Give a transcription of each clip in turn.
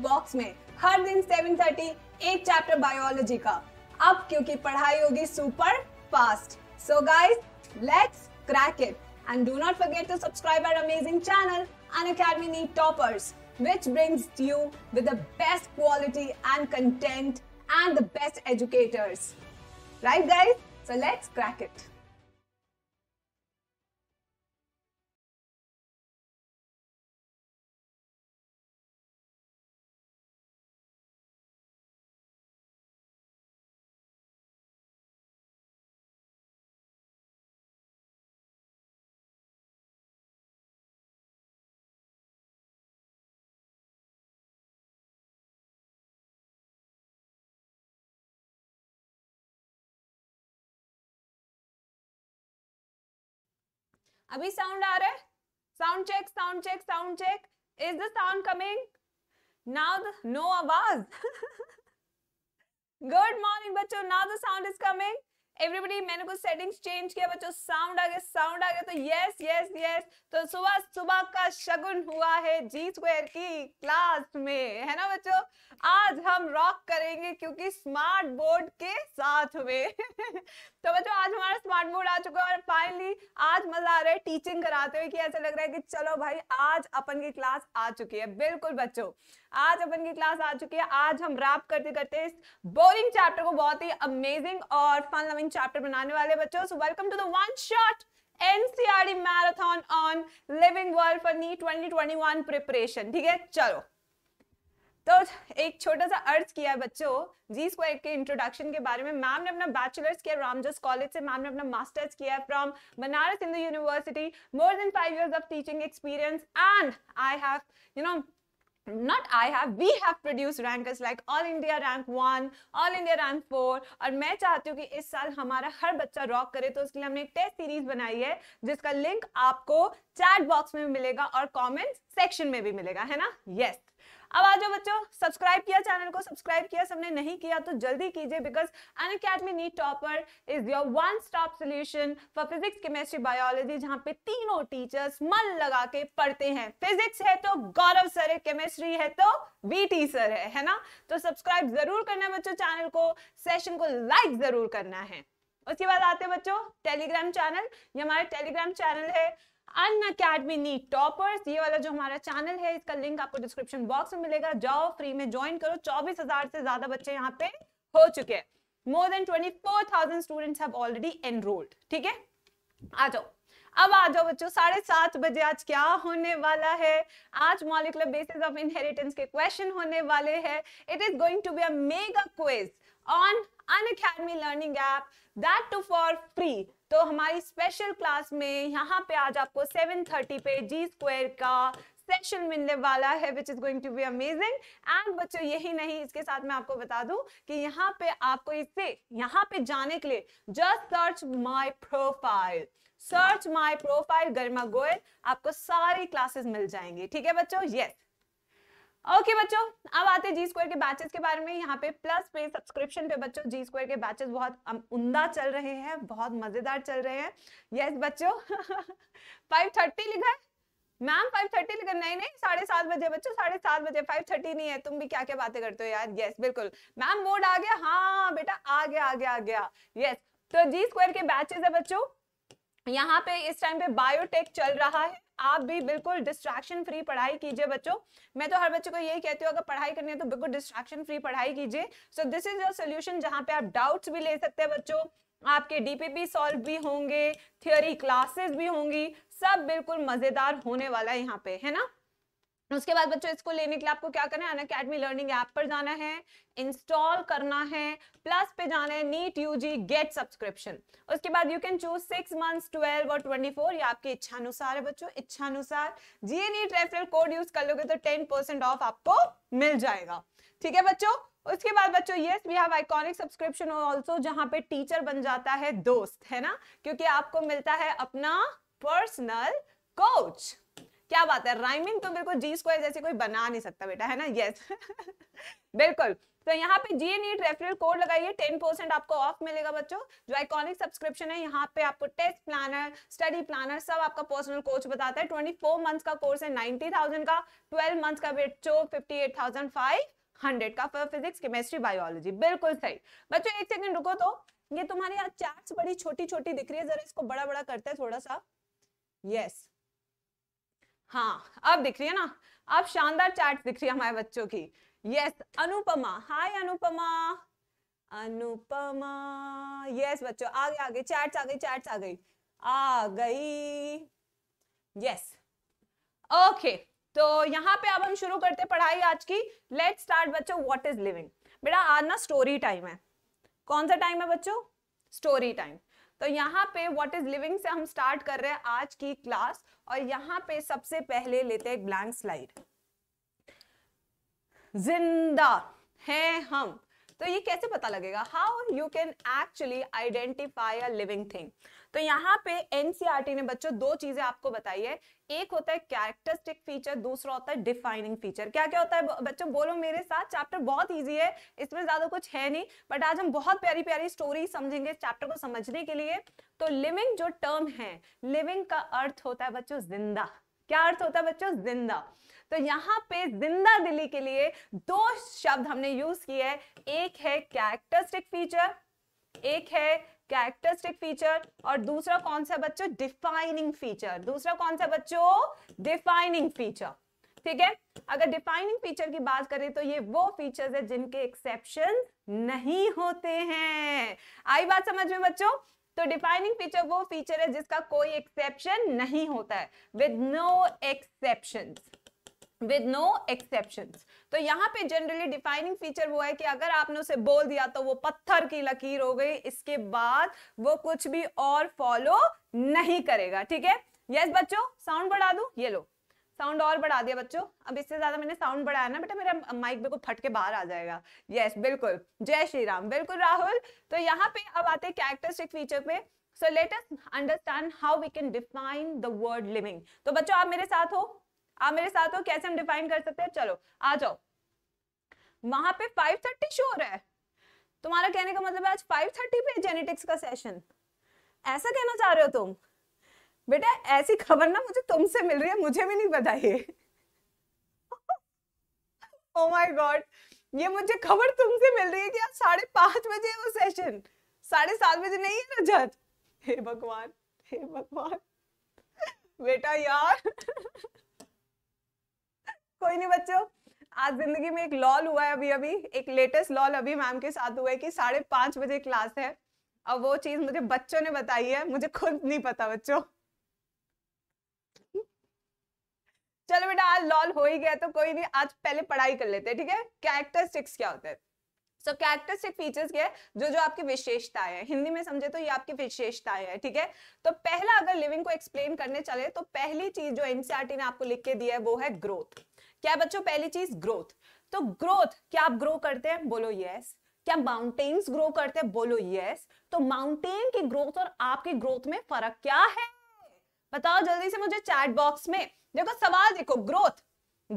Box में हर दिन 7:30 एक चैप्टर बायोलॉजी का अब क्योंकि पढ़ाई होगी super fast so guys let's crack it and do not forget to subscribe our amazing channel Unacademy NEET toppers which brings you with the best quality and content and the best educators right guys so let's crack it अभी sound आ रहा है sound check sound check sound check is the sound coming now the no आवाज good morning बच्चों now the sound is coming everybody मैंने कुछ settings change किया बच्चों साउंड आ गया साउंड आ गया तो यस यस यस तो सुबह सुबह का शगुन हुआ है जी स्क्वायर की क्लास में है ना बच्चों आज हम रॉक करेंगे क्योंकि स्मार्ट बोर्ड के साथ में तो बच्चों आज हमारा स्मार्ट बोर्ड आ चुका है और फाइनली आज मजा आ रहा है टीचिंग कराते हुए कि ऐसा लग रहा है कि चलो भाई आज अपन की क्लास आ चुकी है बिल्कुल बच्चों आज अपन की क्लास आ चुकी है आज हम रैप करते करते इस बोरिंग चैप्टर को बहुत ही अमेजिंग और फन लविंग चैप्टर बनाने वाले बच्चों so welcome to the one shot NCERT marathon on living world for NEET 2021 preparation ठीक है चलो तो एक छोटा सा अर्ज किया है बच्चों जी स्क्वायर के इंट्रोडक्शन के बारे में मैम ने अपना बैचलर्स किया रामजस कॉलेज से मैम ने अपना मास्टर्स किया from Banaras Hindu University more than five years of teaching experience and I have you know not I have, we have produced rankers like All India Rank one All India Rank four और मैं चाहती हूँ कि इस साल हमारा हर बच्चा रॉक करे तो उसके लिए हमने एक टेस्ट सीरीज बनाई है जिसका लिंक आपको चैट बॉक्स में मिलेगा और कॉमेंट सेक्शन में भी मिलेगा है ना यस yes. अब आ जाओ बच्चों सब्सक्राइब किया चैनल को सब्सक्राइब किया सबने नहीं किया तो जल्दी कीजिए because Unacademy NEET topper is your one stop solution for physics chemistry biology जहाँ पे तीनों टीचर्स मन लगा के पढ़ते हैं फिजिक्स है तो गौरव सर है केमिस्ट्री है तो वीटी सर है है ना तो सब्सक्राइब जरूर करना बच्चों चैनल को सेशन को लाइक जरूर करना है उसके बाद आते हैं बच्चों टेलीग्राम चैनल ये हमारा टेलीग्राम चैनल है अन अकेडमी नीट टॉपर्स ये वाला जो हमारा चैनल है इसका लिंक आपको डिस्क्रिप्शन बॉक्स में मिलेगा जाओ फ्री में ज्वाइन करो चौबीस हजार से ज्यादा बच्चे यहाँ पे हो चुके हैं more than twenty four thousand students have already enrolled ठीक है आ जाओ अब आ जाओ बच्चों साढ़े सात बजे आज क्या होने वाला है आज मॉलिकुलर बेसिस ऑफ इनहेरिटेंस के क्वेश्चन होने वाले हैं it is going to be a mega quiz on Unacademy learning app that too for free तो हमारी स्पेशल क्लास में यहाँ पे आज आपको 7:30 पे जी स्क्वायर का सेशन मिलने वाला है which is going to be amazing and बच्चों यही नहीं इसके साथ मैं आपको बता दूं कि यहाँ पे आपको इससे यहाँ पे जाने के लिए just search my profile search my profile Garima Goyal आपको सारी क्लासेस मिल जाएंगी ठीक है बच्चों यस yes. ओके okay, बच्चों अब आते हैं जी स्क्वायर के बैचेस के बारे में यहाँ पे प्लस पे सब्सक्रिप्शन पे बच्चों जी स्क्वायर के बैचेस बहुत उमदा चल रहे हैं बहुत मजेदार चल रहे हैं यस बच्चों 5:30 लिखा है मैम 5:30 लिखा नहीं नहीं साढ़े सात बजे बच्चों साढ़े सात बजे 5:30 नहीं है तुम भी क्या क्या बातें करते हो यार यस बिल्कुल मैम मोड आ गया हाँ बेटा आ गया आ गया आ गया यस तो जी स्क्वायर के बैचेस है बच्चों यहाँ पे इस टाइम पे बायोटेक चल रहा है आप भी बिल्कुल डिस्ट्रैक्शन फ्री पढ़ाई कीजिए बच्चों मैं तो हर बच्चे को यही कहती हूँ अगर पढ़ाई करनी है तो बिल्कुल डिस्ट्रैक्शन फ्री पढ़ाई कीजिए so this is your solution जहाँ पे आप डाउट्स भी ले सकते हैं बच्चों आपके डीपीपी सॉल्व भी होंगे थियोरी क्लासेस भी होंगी सब बिल्कुल मजेदार होने वाला है यहाँ पे है ना उसके बाद बच्चों इसको लेने के लिए आपको क्या करना है अन अकेडमी लर्निंग ऐप पर जाना है इंस्टॉल करना है प्लस पे जाना है नीट यूजी गेट सब्सक्रिप्शन उसके बाद you can choose six months twelve और ट्वेंटी फोर ये आपके इच्छा अनुसार है बच्चों इच्छा अनुसार GA NEET referral code use कर लोगे तो टेन परसेंट ऑफ आपको मिल जाएगा ठीक है बच्चों उसके बाद बच्चों yes we have iconic subscription also जहां पे टीचर बन जाता है दोस्त है ना क्योंकि आपको मिलता है अपना पर्सनल कोच क्या बात है राइमिंग तो बिल्कुल जी स्क्वायर जैसे कोई बना नहीं सकता बेटा है ना यस बिल्कुल तो यहाँ पे जी नीट रेफरल कोड लगाइए टेन परसेंट आपको ऑफ मिलेगा बच्चों जो आइकॉनिक सब्सक्रिप्शन है यहाँ पे आपको टेस्ट प्लानर स्टडी प्लानर सब आपका पर्सनल कोच बताता है ट्वेंटी फोर मंथ का कोर्स है नाइनटी थाउजेंड का ट्वेल्व मंथ का बच्चों fifty eight thousand five hundred का फॉर फिजिक्स केमिस्ट्री बायोलॉजी बिल्कुल सही बच्चों एक सेकेंड रुको तो ये तुम्हारे यहाँ चार्ट बड़ी छोटी छोटी दिख रही है जरा इसको बड़ा बड़ा करते हैं थोड़ा सा यस yes. हाँ अब दिख रही है ना अब शानदार चैट दिख रही है हमारे बच्चों की yes Anupama hi Anupama Anupama yes बच्चों आगे आगे चैट्स आ गई चैट्स आ गई आ गई यस ओके तो यहाँ पे अब हम शुरू करते पढ़ाई आज की लेट स्टार्ट बच्चों व्हाट इज लिविंग बेटा आज ना स्टोरी टाइम है कौन सा टाइम है बच्चों स्टोरी टाइम तो यहाँ पे व्हाट इज लिविंग से हम स्टार्ट कर रहे हैं आज की क्लास और यहां पे सबसे पहले लेते हैं ब्लैंक स्लाइड जिंदा हैं हम तो ये कैसे पता लगेगा how you can actually identify a living thing तो यहाँ पे एनसीआरटी e ने बच्चों दो चीजें आपको बताई है एक होता है कैरेक्टरिस्टिक फीचर दूसरा होता है डिफाइनिंग फीचर क्या क्या होता है बच्चों बोलो मेरे साथ चैप्टर बहुत ईजी है इसमें ज्यादा कुछ है नहीं बट आज हम बहुत प्यारी प्यारी स्टोरी समझेंगे चैप्टर को समझने के लिए तो लिविंग जो टर्म है लिविंग का अर्थ होता है बच्चों जिंदा क्या अर्थ होता है बच्चों जिंदा तो यहाँ पे जिंदा दिल्ली के लिए दो शब्द हमने यूज किए हैं एक है कैरेक्टरिस्टिक फीचर एक है कैरेक्टरिस्टिक फीचर और दूसरा कौन सा बच्चों डिफाइनिंग फीचर दूसरा कौन सा बच्चों डिफाइनिंग फीचर ठीक है अगर डिफाइनिंग फीचर की बात करें तो ये वो फीचर्स है जिनके एक्सेप्शन नहीं होते हैं आई बात समझ में बच्चों तो डिफाइनिंग फीचर वो फीचर है जिसका कोई एक्सेप्शन नहीं होता है with no exception with no exception तो यहाँ पे जनरली डिफाइनिंग फीचर वो है कि अगर आपने उसे बोल दिया तो वो पत्थर की लकीर हो गई इसके बाद वो कुछ भी और फॉलो नहीं करेगा ठीक है यस बच्चों साउंड बढ़ा दू ये लो साउंड और बढ़ा दिया बच्चों अब इससे ज्यादा मैंने साउंड बढ़ाया ना बेटा मेरा माइक बिल्कुल फट के बाहर आ जाएगा यस yes, बिल्कुल जय श्री राम बिल्कुल राहुल तो यहाँ पे अब आते हैं कैरेक्टरिस्टिक फीचर पे so let us understand how we can define the word living तो बच्चों आप मेरे साथ हो आप मेरे साथ हो कैसे हम डिफाइन कर सकते हैं चलो आ जाओ वहां पे 530 शो हो रहा है तुम्हारा कहने का मतलब है आज 530 पे जेनेटिक्स का सेशन ऐसा कहना चाह रहे हो तुम बेटा ऐसी खबर ना मुझे तुमसे मिल रही है मुझे भी नहीं पता ये ओ माय गॉड ये मुझे खबर तुमसे मिल रही है कि आज साढ़े पांच बजे है वो सेशन साढ़े सात बजे नहीं है ना जज हे भगवान हे भगवान बेटा यार कोई नहीं बच्चों आज जिंदगी में एक लॉल हुआ है अभी अभी एक लेटेस्ट लॉल अभी मैम के साथ हुआ है कि साढ़े पांच बजे क्लास है और वो चीज मुझे बच्चों ने बताई है मुझे खुद नहीं पता बच्चों चलो बेटा आज लॉल हो ही गया तो कोई नहीं आज पहले पढ़ाई कर लेते हैं ठीक है कैरेक्टरिस्टिक्स क्या होते हैं सो कैरेक्टरिस्टिक फीचर्स क्या है जो जो आपकी विशेषताएं हैं हिंदी में समझे तो ये आपकी विशेषताएं हैं ठीक है तो पहला अगर लिविंग को एक्सप्लेन करने चले तो पहली चीज जो एनसीआरटी e ने आपको लिख के दिया है वो है ग्रोथ क्या बच्चों पहली चीज ग्रोथ तो ग्रोथ क्या आप ग्रो करते हैं बोलो यस क्या माउंटेन्स ग्रो करते हैं बोलो यस तो माउंटेन की ग्रोथ और आपकी ग्रोथ में फर्क क्या है बताओ जल्दी से मुझे चैट बॉक्स में देखो सवाल देखो ग्रोथ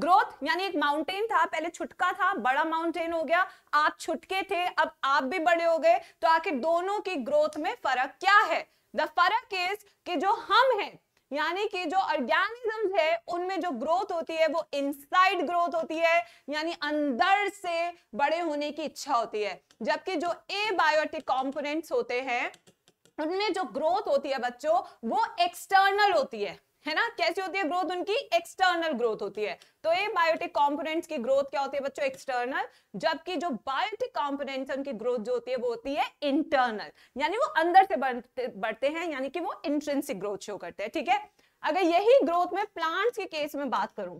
ग्रोथ यानी एक माउंटेन था पहले छुटका था बड़ा माउंटेन हो गया आप छुटके थे अब आप भी बड़े हो गए तो आखिर दोनों की ग्रोथ में फर्क क्या है द फर्क इज कि जो हम हैं यानी कि जो ऑर्गेनिज्म है उनमें जो ग्रोथ होती है वो इनसाइड ग्रोथ होती है यानी अंदर से बड़े होने की इच्छा होती है जबकि जो ए बायोटिक कॉम्पोनेंट्स होते हैं उनमें जो ग्रोथ होती है बच्चों वो एक्सटर्नल होती है है ना कैसी होती है ग्रोथ उनकी एक्सटर्नल ग्रोथ होती है तो ये बायोटिक कंपोनेंट्स की ग्रोथ क्या होती है बच्चों एक्सटर्नल जबकि जो बायोटिक कंपोनेंट्स उनकी ग्रोथ जो होती है वो होती है इंटरनल यानी वो अंदर से बढ़ते हैं यानी कि वो इंट्रेंसिक ग्रोथ शो करते हैं ठीक है थीके? अगर यही ग्रोथ में प्लांट्स के केस में बात करूं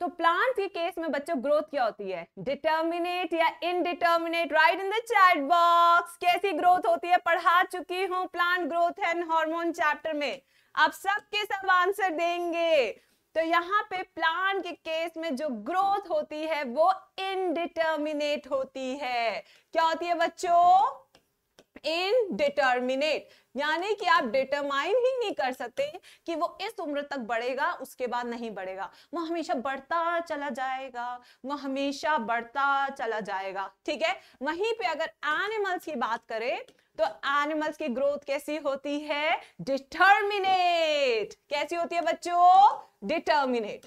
तो प्लांट के केस में बच्चों ग्रोथ क्या होती है डिटर्मिनेट या indeterminate right in the chat box कैसी ग्रोथ होती है पढ़ा चुकी हूं plant growth and hormone chapter में आप सबके सब आंसर देंगे तो यहाँ पे प्लांट के केस में जो ग्रोथ होती है वो इनडिटर्मिनेट होती है क्या होती है बच्चों इनडिटर्मिनेट यानी कि आप डिटरमाइन ही नहीं कर सकते कि वो इस उम्र तक बढ़ेगा उसके बाद नहीं बढ़ेगा वो हमेशा बढ़ता चला जाएगा वो हमेशा बढ़ता चला जाएगा ठीक है वहीं पे अगर एनिमल्स की बात करें तो एनिमल्स की ग्रोथ कैसी होती है डिटर्मिनेट कैसी होती है बच्चों डिटर्मिनेट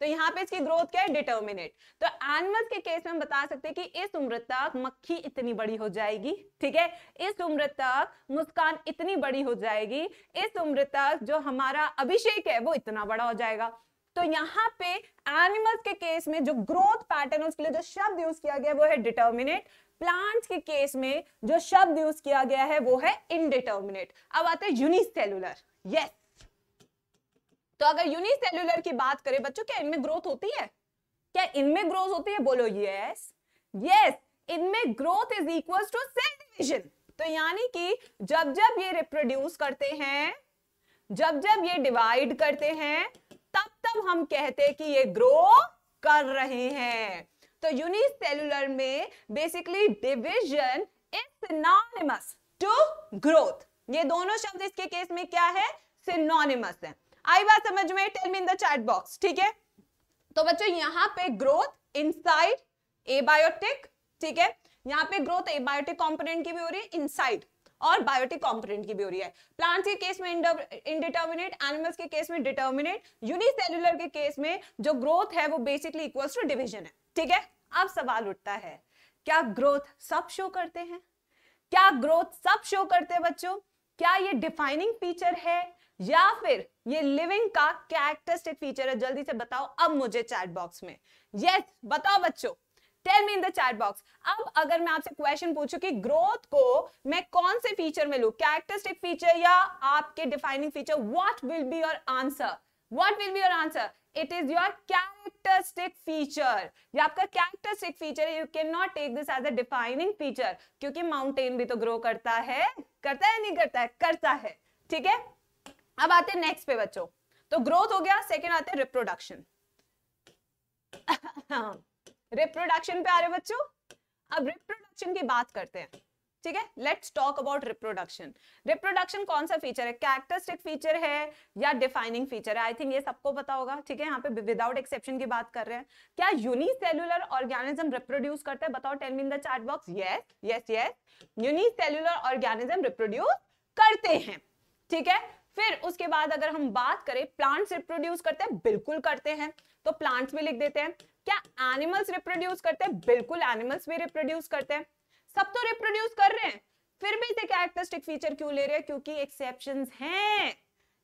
तो यहाँ पे इसकी ग्रोथ क्या है डिटर्मिनेट तो एनिमल्स के केस में बता सकते हैं कि इस उम्र तक मक्खी इतनी बड़ी हो जाएगी ठीक है इस उम्र तक मुस्कान इतनी बड़ी हो जाएगी इस उम्र तक जो हमारा अभिषेक है वो इतना बड़ा हो जाएगा तो यहाँ पे एनिमल्स के केस में जो ग्रोथ पैटर्न उसके लिए जो शब्द यूज किया गया वो है डिटर्मिनेट प्लांट्स के केस में जो शब्द यूज किया गया है वो है इनडिटर्मिनेट अब आता है यूनिसेलुलर यस तो अगर यूनिसेलुलर की बात करें बच्चों क्या इनमें ग्रोथ होती है क्या इनमें ग्रोथ होती है बोलो यस यस इनमें growth is equal to cell division तो यानी कि जब जब ये रिप्रोड्यूस करते हैं जब जब ये डिवाइड करते हैं तब तब हम कहते हैं कि ये ग्रो कर रहे हैं तो यूनिसेलुलर में basically division is synonymous to growth ये दोनों शब्द इसके केस में क्या है सिनोनिमस है आई बात समझ में tell me in the chat box ठीक है तो बच्चों यहां पे ग्रोथ इनसाइड एबायोटिक ठीक है यहां पे ग्रोथ एबायोटिक कंपोनेंट की भी हो रही है इनसाइड और बायोटिक कॉम्पोनेंट की भी हो रही है प्लांट्स के केस में इनडिटर्मिनेट एनिमल्स के केस में डिटर्मिनेट यूनिसेलुलर के केस में जो ग्रोथ है वो बेसिकली इक्वल्स टू डिविजन है ठीक है अब सवाल उठता है क्या ग्रोथ सब शो करते हैं क्या ग्रोथ सब शो करते हैं बच्चों क्या ये डिफाइनिंग फीचर है या फिर ये लिविंग का कैरेक्टरिस्टिक फीचर है जल्दी से बताओ अब मुझे चैट बॉक्स में यस yes, बताओ बच्चों tell me in the chat box अब अगर मैं आपसे क्वेश्चन पूछूं कि ग्रोथ को मैं कौन से फीचर में लू कैरेक्टरिस्टिक फीचर या आपके defining feature what will be your answer what will be your answer it is your characteristic feature ये आपका कैरेक्टरिस्टिक फीचर है you can not take this as a defining feature क्योंकि mountain भी तो grow करता है करता है नहीं करता है करता है ठीक है अब आते हैं नेक्स्ट पे बच्चों तो ग्रोथ हो गया सेकेंड आते हैं रिप्रोडक्शन रिप्रोडक्शन पे आ रहे बच्चों अब रिप्रोडक्शन की बात करते हैं ठीक है let's talk about reproduction reproduction कौन सा फीचर है कैरेक्टरिस्टिक फीचर है या डिफाइनिंग फीचर है आई थिंक ये सबको पता होगा ठीक है यहाँ पे विदाउट एक्सेप्शन की बात कर रहे हैं क्या यूनिसेलुलर ऑर्गेनिज्म रिप्रोड्यूस करते हैं बताओ tell me in the chat box yes yes yes unicellular organism reproduce करते हैं ठीक है फिर उसके बाद अगर हम बात करें प्लांट्स रिप्रोड्यूस करते हैं बिल्कुल करते हैं तो प्लांट्स भी लिख देते हैं क्या एनिमल्स रिप्रोड्यूस करते हैं बिल्कुल एनिमल्स भी रिप्रोड्यूस करते हैं सब तो रिप्रोड्यूस कर रहे हैं फिर भी इसे कैरेक्टरिस्टिक फीचर क्यों ले रहे हैं क्योंकि एक्सेप्शन हैं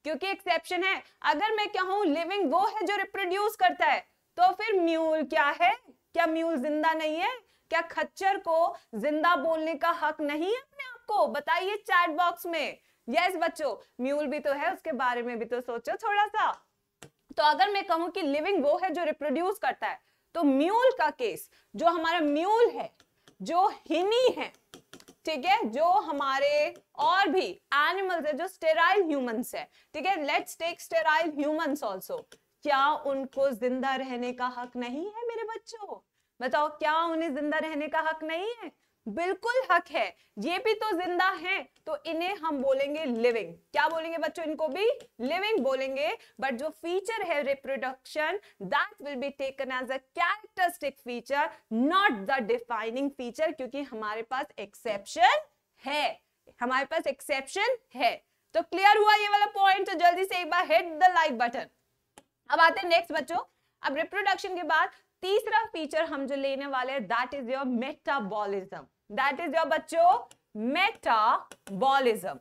क्योंकि एक्सेप्शन है अगर मैं कहूँ लिविंग वो है जो रिप्रोड्यूस करता है तो फिर म्यूल क्या है क्या म्यूल जिंदा नहीं है क्या खच्चर को जिंदा बोलने का हक नहीं है अपने आप को बताइए चैट बॉक्स में यस बच्चों म्यूल भी तो है उसके बारे में भी तो सोचो थोड़ा सा तो अगर मैं कहूँ कि लिविंग वो है जो रिप्रोड्यूस करता है तो म्यूल का केस जो हमारा म्यूल है जो हिनी है ठीक है जो हमारे और भी एनिमल्स है जो स्टेराइल ह्यूमंस है ठीक है let's take sterile humans also क्या उनको जिंदा रहने का हक नहीं है मेरे बच्चों बताओ क्या उन्हें जिंदा रहने का हक नहीं है बिल्कुल हक है ये भी तो जिंदा है तो इन्हें हम बोलेंगे लिविंग क्या बोलेंगे बच्चों इनको भी लिविंग बोलेंगे बट जो फीचर है reproduction that will be taken as a characteristic feature not the defining feature क्योंकि हमारे पास एक्सेप्शन है हमारे पास एक्सेप्शन है तो क्लियर हुआ ये वाला पॉइंट तो जल्दी से एक बार हिट द लाइक बटन अब आते हैं नेक्स्ट बच्चों अब रिप्रोडक्शन के बाद तीसरा फीचर हम जो लेने वाले हैं that is your metabolism that is your बच्चों मेटाबॉलिज्म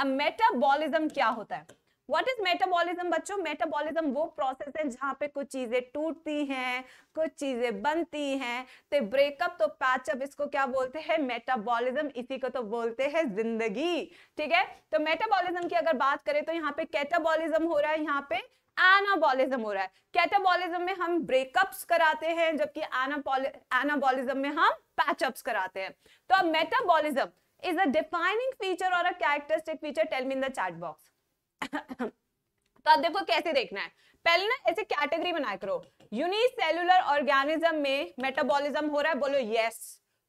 अब मेटाबॉलिज्म क्या होता है व्हाट इज मेटाबॉलिज्म बच्चों मेटाबॉलिज्म वो प्रोसेस है जहां पे कुछ चीजें टूटती हैं कुछ चीजें बनती हैं तो ब्रेकअप तो पैचअप इसको क्या बोलते हैं मेटाबॉलिज्म इसी को तो बोलते हैं जिंदगी ठीक है तो मेटाबॉलिज्म की अगर बात करें तो यहाँ पे कैटाबॉलिज्म हो रहा है यहाँ पे एनाबॉलिज्म हो रहा है कैटाबॉलिज्म में हम ब्रेकअप्स कराते हैं जबकि एनाबॉलिज्म में हम पैचअप्स कराते हैं तो अब metabolism is a defining feature और a characteristic feature tell me in the chat box तो आप देखो कैसे देखना है पहले ना ऐसे कैटेगरी बनाया करो यूनिसेलुलर ऑर्गेनिज्म में मेटाबॉलिज्म हो रहा है बोलो यस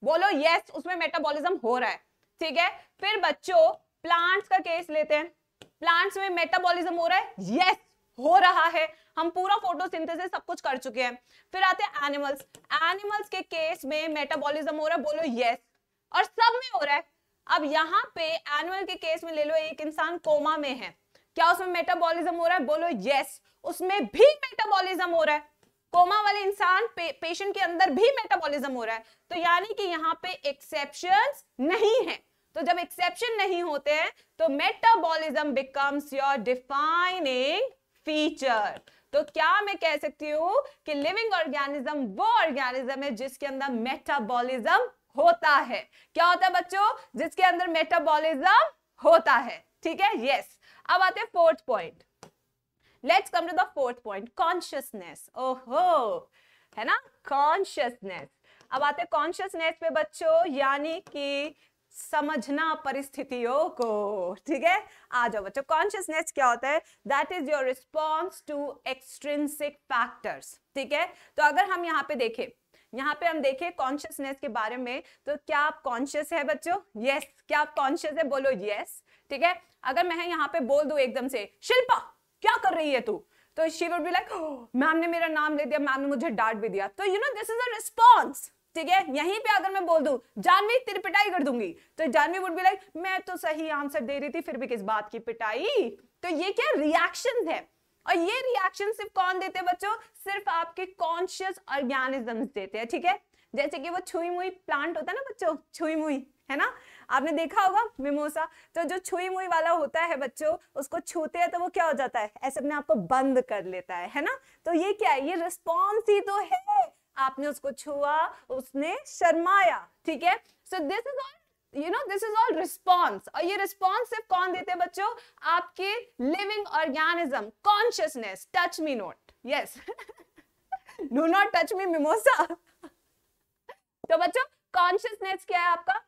बोलो यस उसमें मेटाबॉलिज्म हो रहा है ठीक है फिर बच्चों प्लांट्स का केस लेते हैं प्लांट्स में मेटाबॉलिज्म हो रहा है यस हो रहा है हम पूरा फोटोसिंथेसिस सब कुछ कर चुके हैं फिर आते हैं एनिमल्स एनिमल्स के केस में मेटाबॉलिज्म हो रहा है बोलो यस और सब में हो रहा है अब यहाँ पे एनिमल के केस में ले लो एक इंसान कोमा में है क्या उसमें मेटाबॉलिज्म हो रहा है बोलो यस उसमें भी मेटाबॉलिज्म हो रहा है कोमा वाले इंसान पे, पेशेंट के अंदर भी मेटाबॉलिज्म हो रहा है तो यानी कि यहाँ पे एक्सेप्शन नहीं है तो जब एक्सेप्शन नहीं होते हैं तो metabolism becomes your defining feature तो क्या मैं कह सकती हूँ कि लिविंग ऑर्गेनिज्म वो ऑर्गेनिज्म है जिसके अंदर मेटाबॉलिज्म होता है क्या होता है बच्चों जिसके अंदर मेटाबॉलिज्म होता है ठीक है यस yes. अब आते हैं fourth point let's come to the fourth point consciousness ओहो है ना कॉन्शियसनेस अब आते हैं कॉन्शियसनेस पे बच्चों यानी कि समझना परिस्थितियों को ठीक है आ जाओ बच्चों कॉन्शियसनेस क्या होता है that is your response to extrinsic factors ठीक है तो अगर हम यहाँ पे देखें यहाँ पे हम देखें कॉन्शियसनेस के बारे में तो क्या आप कॉन्शियस है बच्चों यस yes. क्या आप कॉन्शियस है बोलो यस yes. ठीक है अगर मैं यहाँ पे बोल दू एकदम से शिल्पा क्या कर रही है तू तो शी बी लाइक मैम ने मेरा नाम ले दिया मैम ने मुझे डांट भी दिया तो you know this is a response ठीक है यहीं पे अगर मैं बोल दू जानवी तेरी पिटाई कर दूंगी तो जानवी वुड बी लाइक मैं तो सही आंसर दे रही थी फिर भी किस बात की पिटाई तो ये क्या रिएक्शन है और ये रिएक्शन सिर्फ कौन देते हैं बच्चों सिर्फ आपके कॉन्शियस ऑर्गेनिज्म देते हैं ठीक है जैसे कि वो छुई मुई प्लांट होता है ना बच्चों छुई मुई है ना आपने देखा होगा मिमोसा तो जो छुई मुई वाला होता है बच्चों उसको छूते हैं तो वो क्या हो जाता है ऐसे अपने आप को बंद कर लेता है है ना तो ये क्या है ये रिस्पॉन्स ही तो है आपने उसको छुआ उसने शर्माया ठीक है so this is all you know this is all response और ये रिस्पॉन्स सिर्फ कौन देते हैं बच्चों आपके living organism consciousness touch me not yes do not touch me mimosa तो बच्चों कॉन्शियसनेस क्या है आपका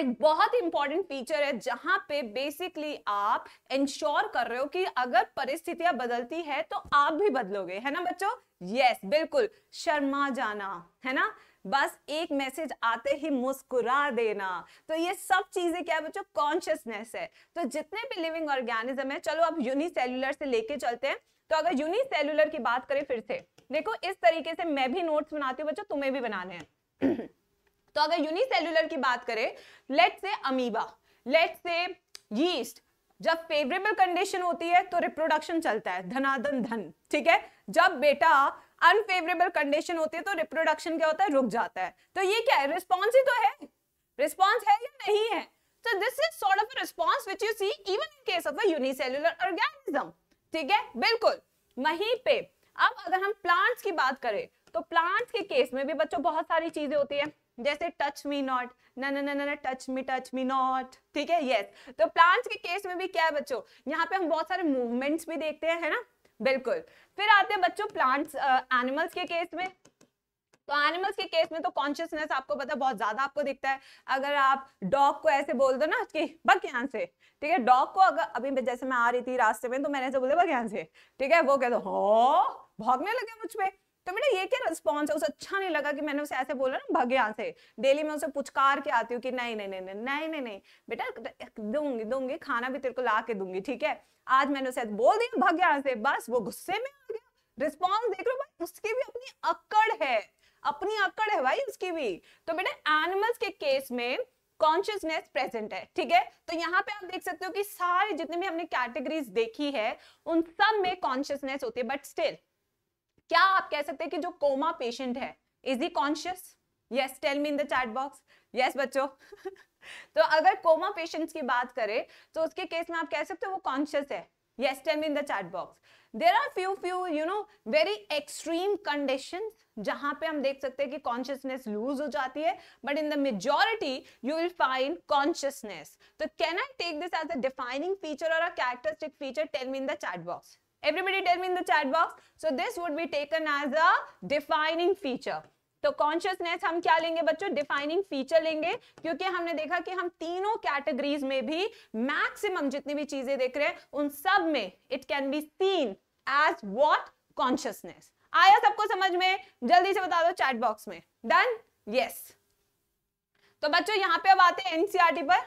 एक बहुत इंपॉर्टेंट फीचर है जहां पे बेसिकली आप इंश्योर कर रहे हो कि अगर परिस्थितियां बदलती है तो आप भी बदलोगे है ना बच्चों यस yes, बिल्कुल शर्मा जाना है ना बस एक मैसेज आते ही मुस्कुरा देना तो ये सब चीजें क्या है बच्चों कॉन्शियसनेस है तो जितने भी लिविंग ऑर्गेनिज्म है चलो आप यूनिसेल्युलर से लेके चलते हैं तो अगर यूनिसेलुलर की बात करें फिर से देखो इस तरीके से मैं भी नोट्स बनाती हूँ बच्चों तुम्हें भी बनाने हैं तो अगर यूनिसेलुलर की बात करें let's say amoeba let's say yeast जब फेवरेबल कंडीशन होती है तो रिप्रोडक्शन चलता है धनाधन धन ठीक है जब बेटा अनफेवरेबल कंडीशन होती है तो रिप्रोडक्शन क्या होता है रुक जाता है तो ये क्या है रिस्पॉन्स ही तो है रिस्पॉन्स है या नहीं है तो this is sort of response which you see even in case of of organism ठीक है बिल्कुल वहीं पे अब अगर हम प्लांट्स की बात करें तो प्लांट्स के केस में भी बच्चों बहुत सारी चीजें होती है जैसे टच मी नॉट ना ना ना ना touch me touch me not ठीक है यस तो प्लांट्स के केस में भी क्या है बच्चों यहाँ पे हम बहुत सारे मूवमेंट्स भी देखते हैं है ना बिल्कुल फिर आते हैं बच्चों प्लांट्स एनिमल्स के केस में तो एनिमल्स के केस में तो कॉन्शियसनेस आपको पता बहुत ज्यादा आपको दिखता है अगर आप डॉग को ऐसे बोल दो ना कि बक से ठीक है डॉग को अगर अभी जैसे मैं आ रही थी रास्ते में तो मैंने ऐसे बोले बक से ठीक है वो कहते हो हाँ? भागने लगे मुझ पर तो मेरा ये क्या रिस्पॉन्स है उसे अच्छा नहीं लगा कि मैंने उसे ऐसे बोला ना भाग्य यहाँ से डेली मैं उसे पुचकार के आती हूँ कि नहीं नहीं नहीं नहीं नहीं नहीं नहीं बेटा दूंगी दूंगी खाना भी तेरे को ला के दूंगी ठीक है आज मैंने उसे बोल दिया भाग्य यहाँ से बस वो गुस्से में आ गया रिस्पॉन्स देख लो भाई उसकी भी अपनी अकड़ है अपनी अकड़ है भाई उसकी भी तो बेटा एनिमल्स के केस में कॉन्शियसनेस प्रेजेंट है ठीक है तो यहाँ पे आप देख सकते हो कि सारे जितने भी हमने कैटेगरीज देखी है उन सब में कॉन्शियसनेस होती है बट स्टिल क्या आप कह सकते हैं कि जो कोमा पेशेंट है is he conscious yes tell me in the chat box yes बच्चो तो अगर कोमा पेशेंट्स की बात करें तो उसके केस में आप कह सकते हो वो कॉन्शियस है yes tell me in the chat box there are few few you know very extreme condition जहां पे हम देख सकते हैं कि कॉन्शियसनेस लूज हो जाती है but in the majority you will find consciousness तो can I take this as a defining feature और a characteristic feature tell me in the chat box everybody tell me in the chat box so this would be taken as a defining feature तो consciousness हम क्या लेंगे बच्चों defining feature लेंगे क्योंकि हमने देखा कि हम तीनों कैटेगरीज में भी मैक्सिमम जितनी भी चीजें देख रहे हैं उन सब में it can be seen as what consciousness आया सबको समझ में जल्दी से बता दो चैट बॉक्स में डन यस yes. तो बच्चों यहां पे अब आते हैं एनसीआरटी e पर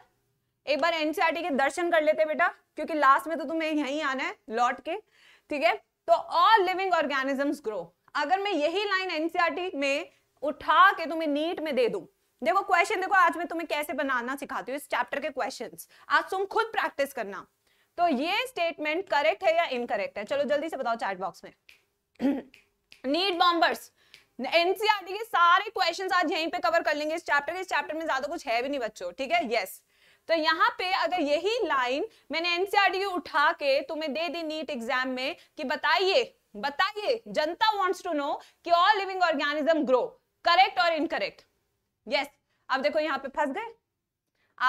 एक बार एनसीआरटी e के दर्शन कर लेते बेटा क्योंकि लास्ट में तो तुम्हें यही आना है लौट के ठीक है तो ऑल लिविंग ऑर्गेनिजम्स ग्रो अगर मैं यही लाइन एनसीआरटी e में उठा के तुम्हें नीट में दे दू देखो क्वेश्चन देखो आज मैं तुम्हें कैसे बनाना सिखाती हूँ इस चैप्टर के क्वेश्चन आज तुम खुद प्रैक्टिस करना तो ये स्टेटमेंट करेक्ट है या इनकरेक्ट है चलो जल्दी से बताओ चैट बॉक्स में नीट बॉम्बर्स एनसीआरटी के सारे क्वेश्चंस आज यहीं पे कवर कर लेंगे इस चैप्टर के इस चैप्टर में ज्यादा कुछ है भी नहीं बच्चों ठीक है यस yes. तो यहाँ पे अगर यही लाइन मैंने एनसीआर e उठा के तुम्हें दे दी नीट एग्जाम में कि बताइए बताइए जनता वांट्स टू नो कि all living organism grow correct और इनकरेक्ट यस अब देखो यहाँ पे फंस गए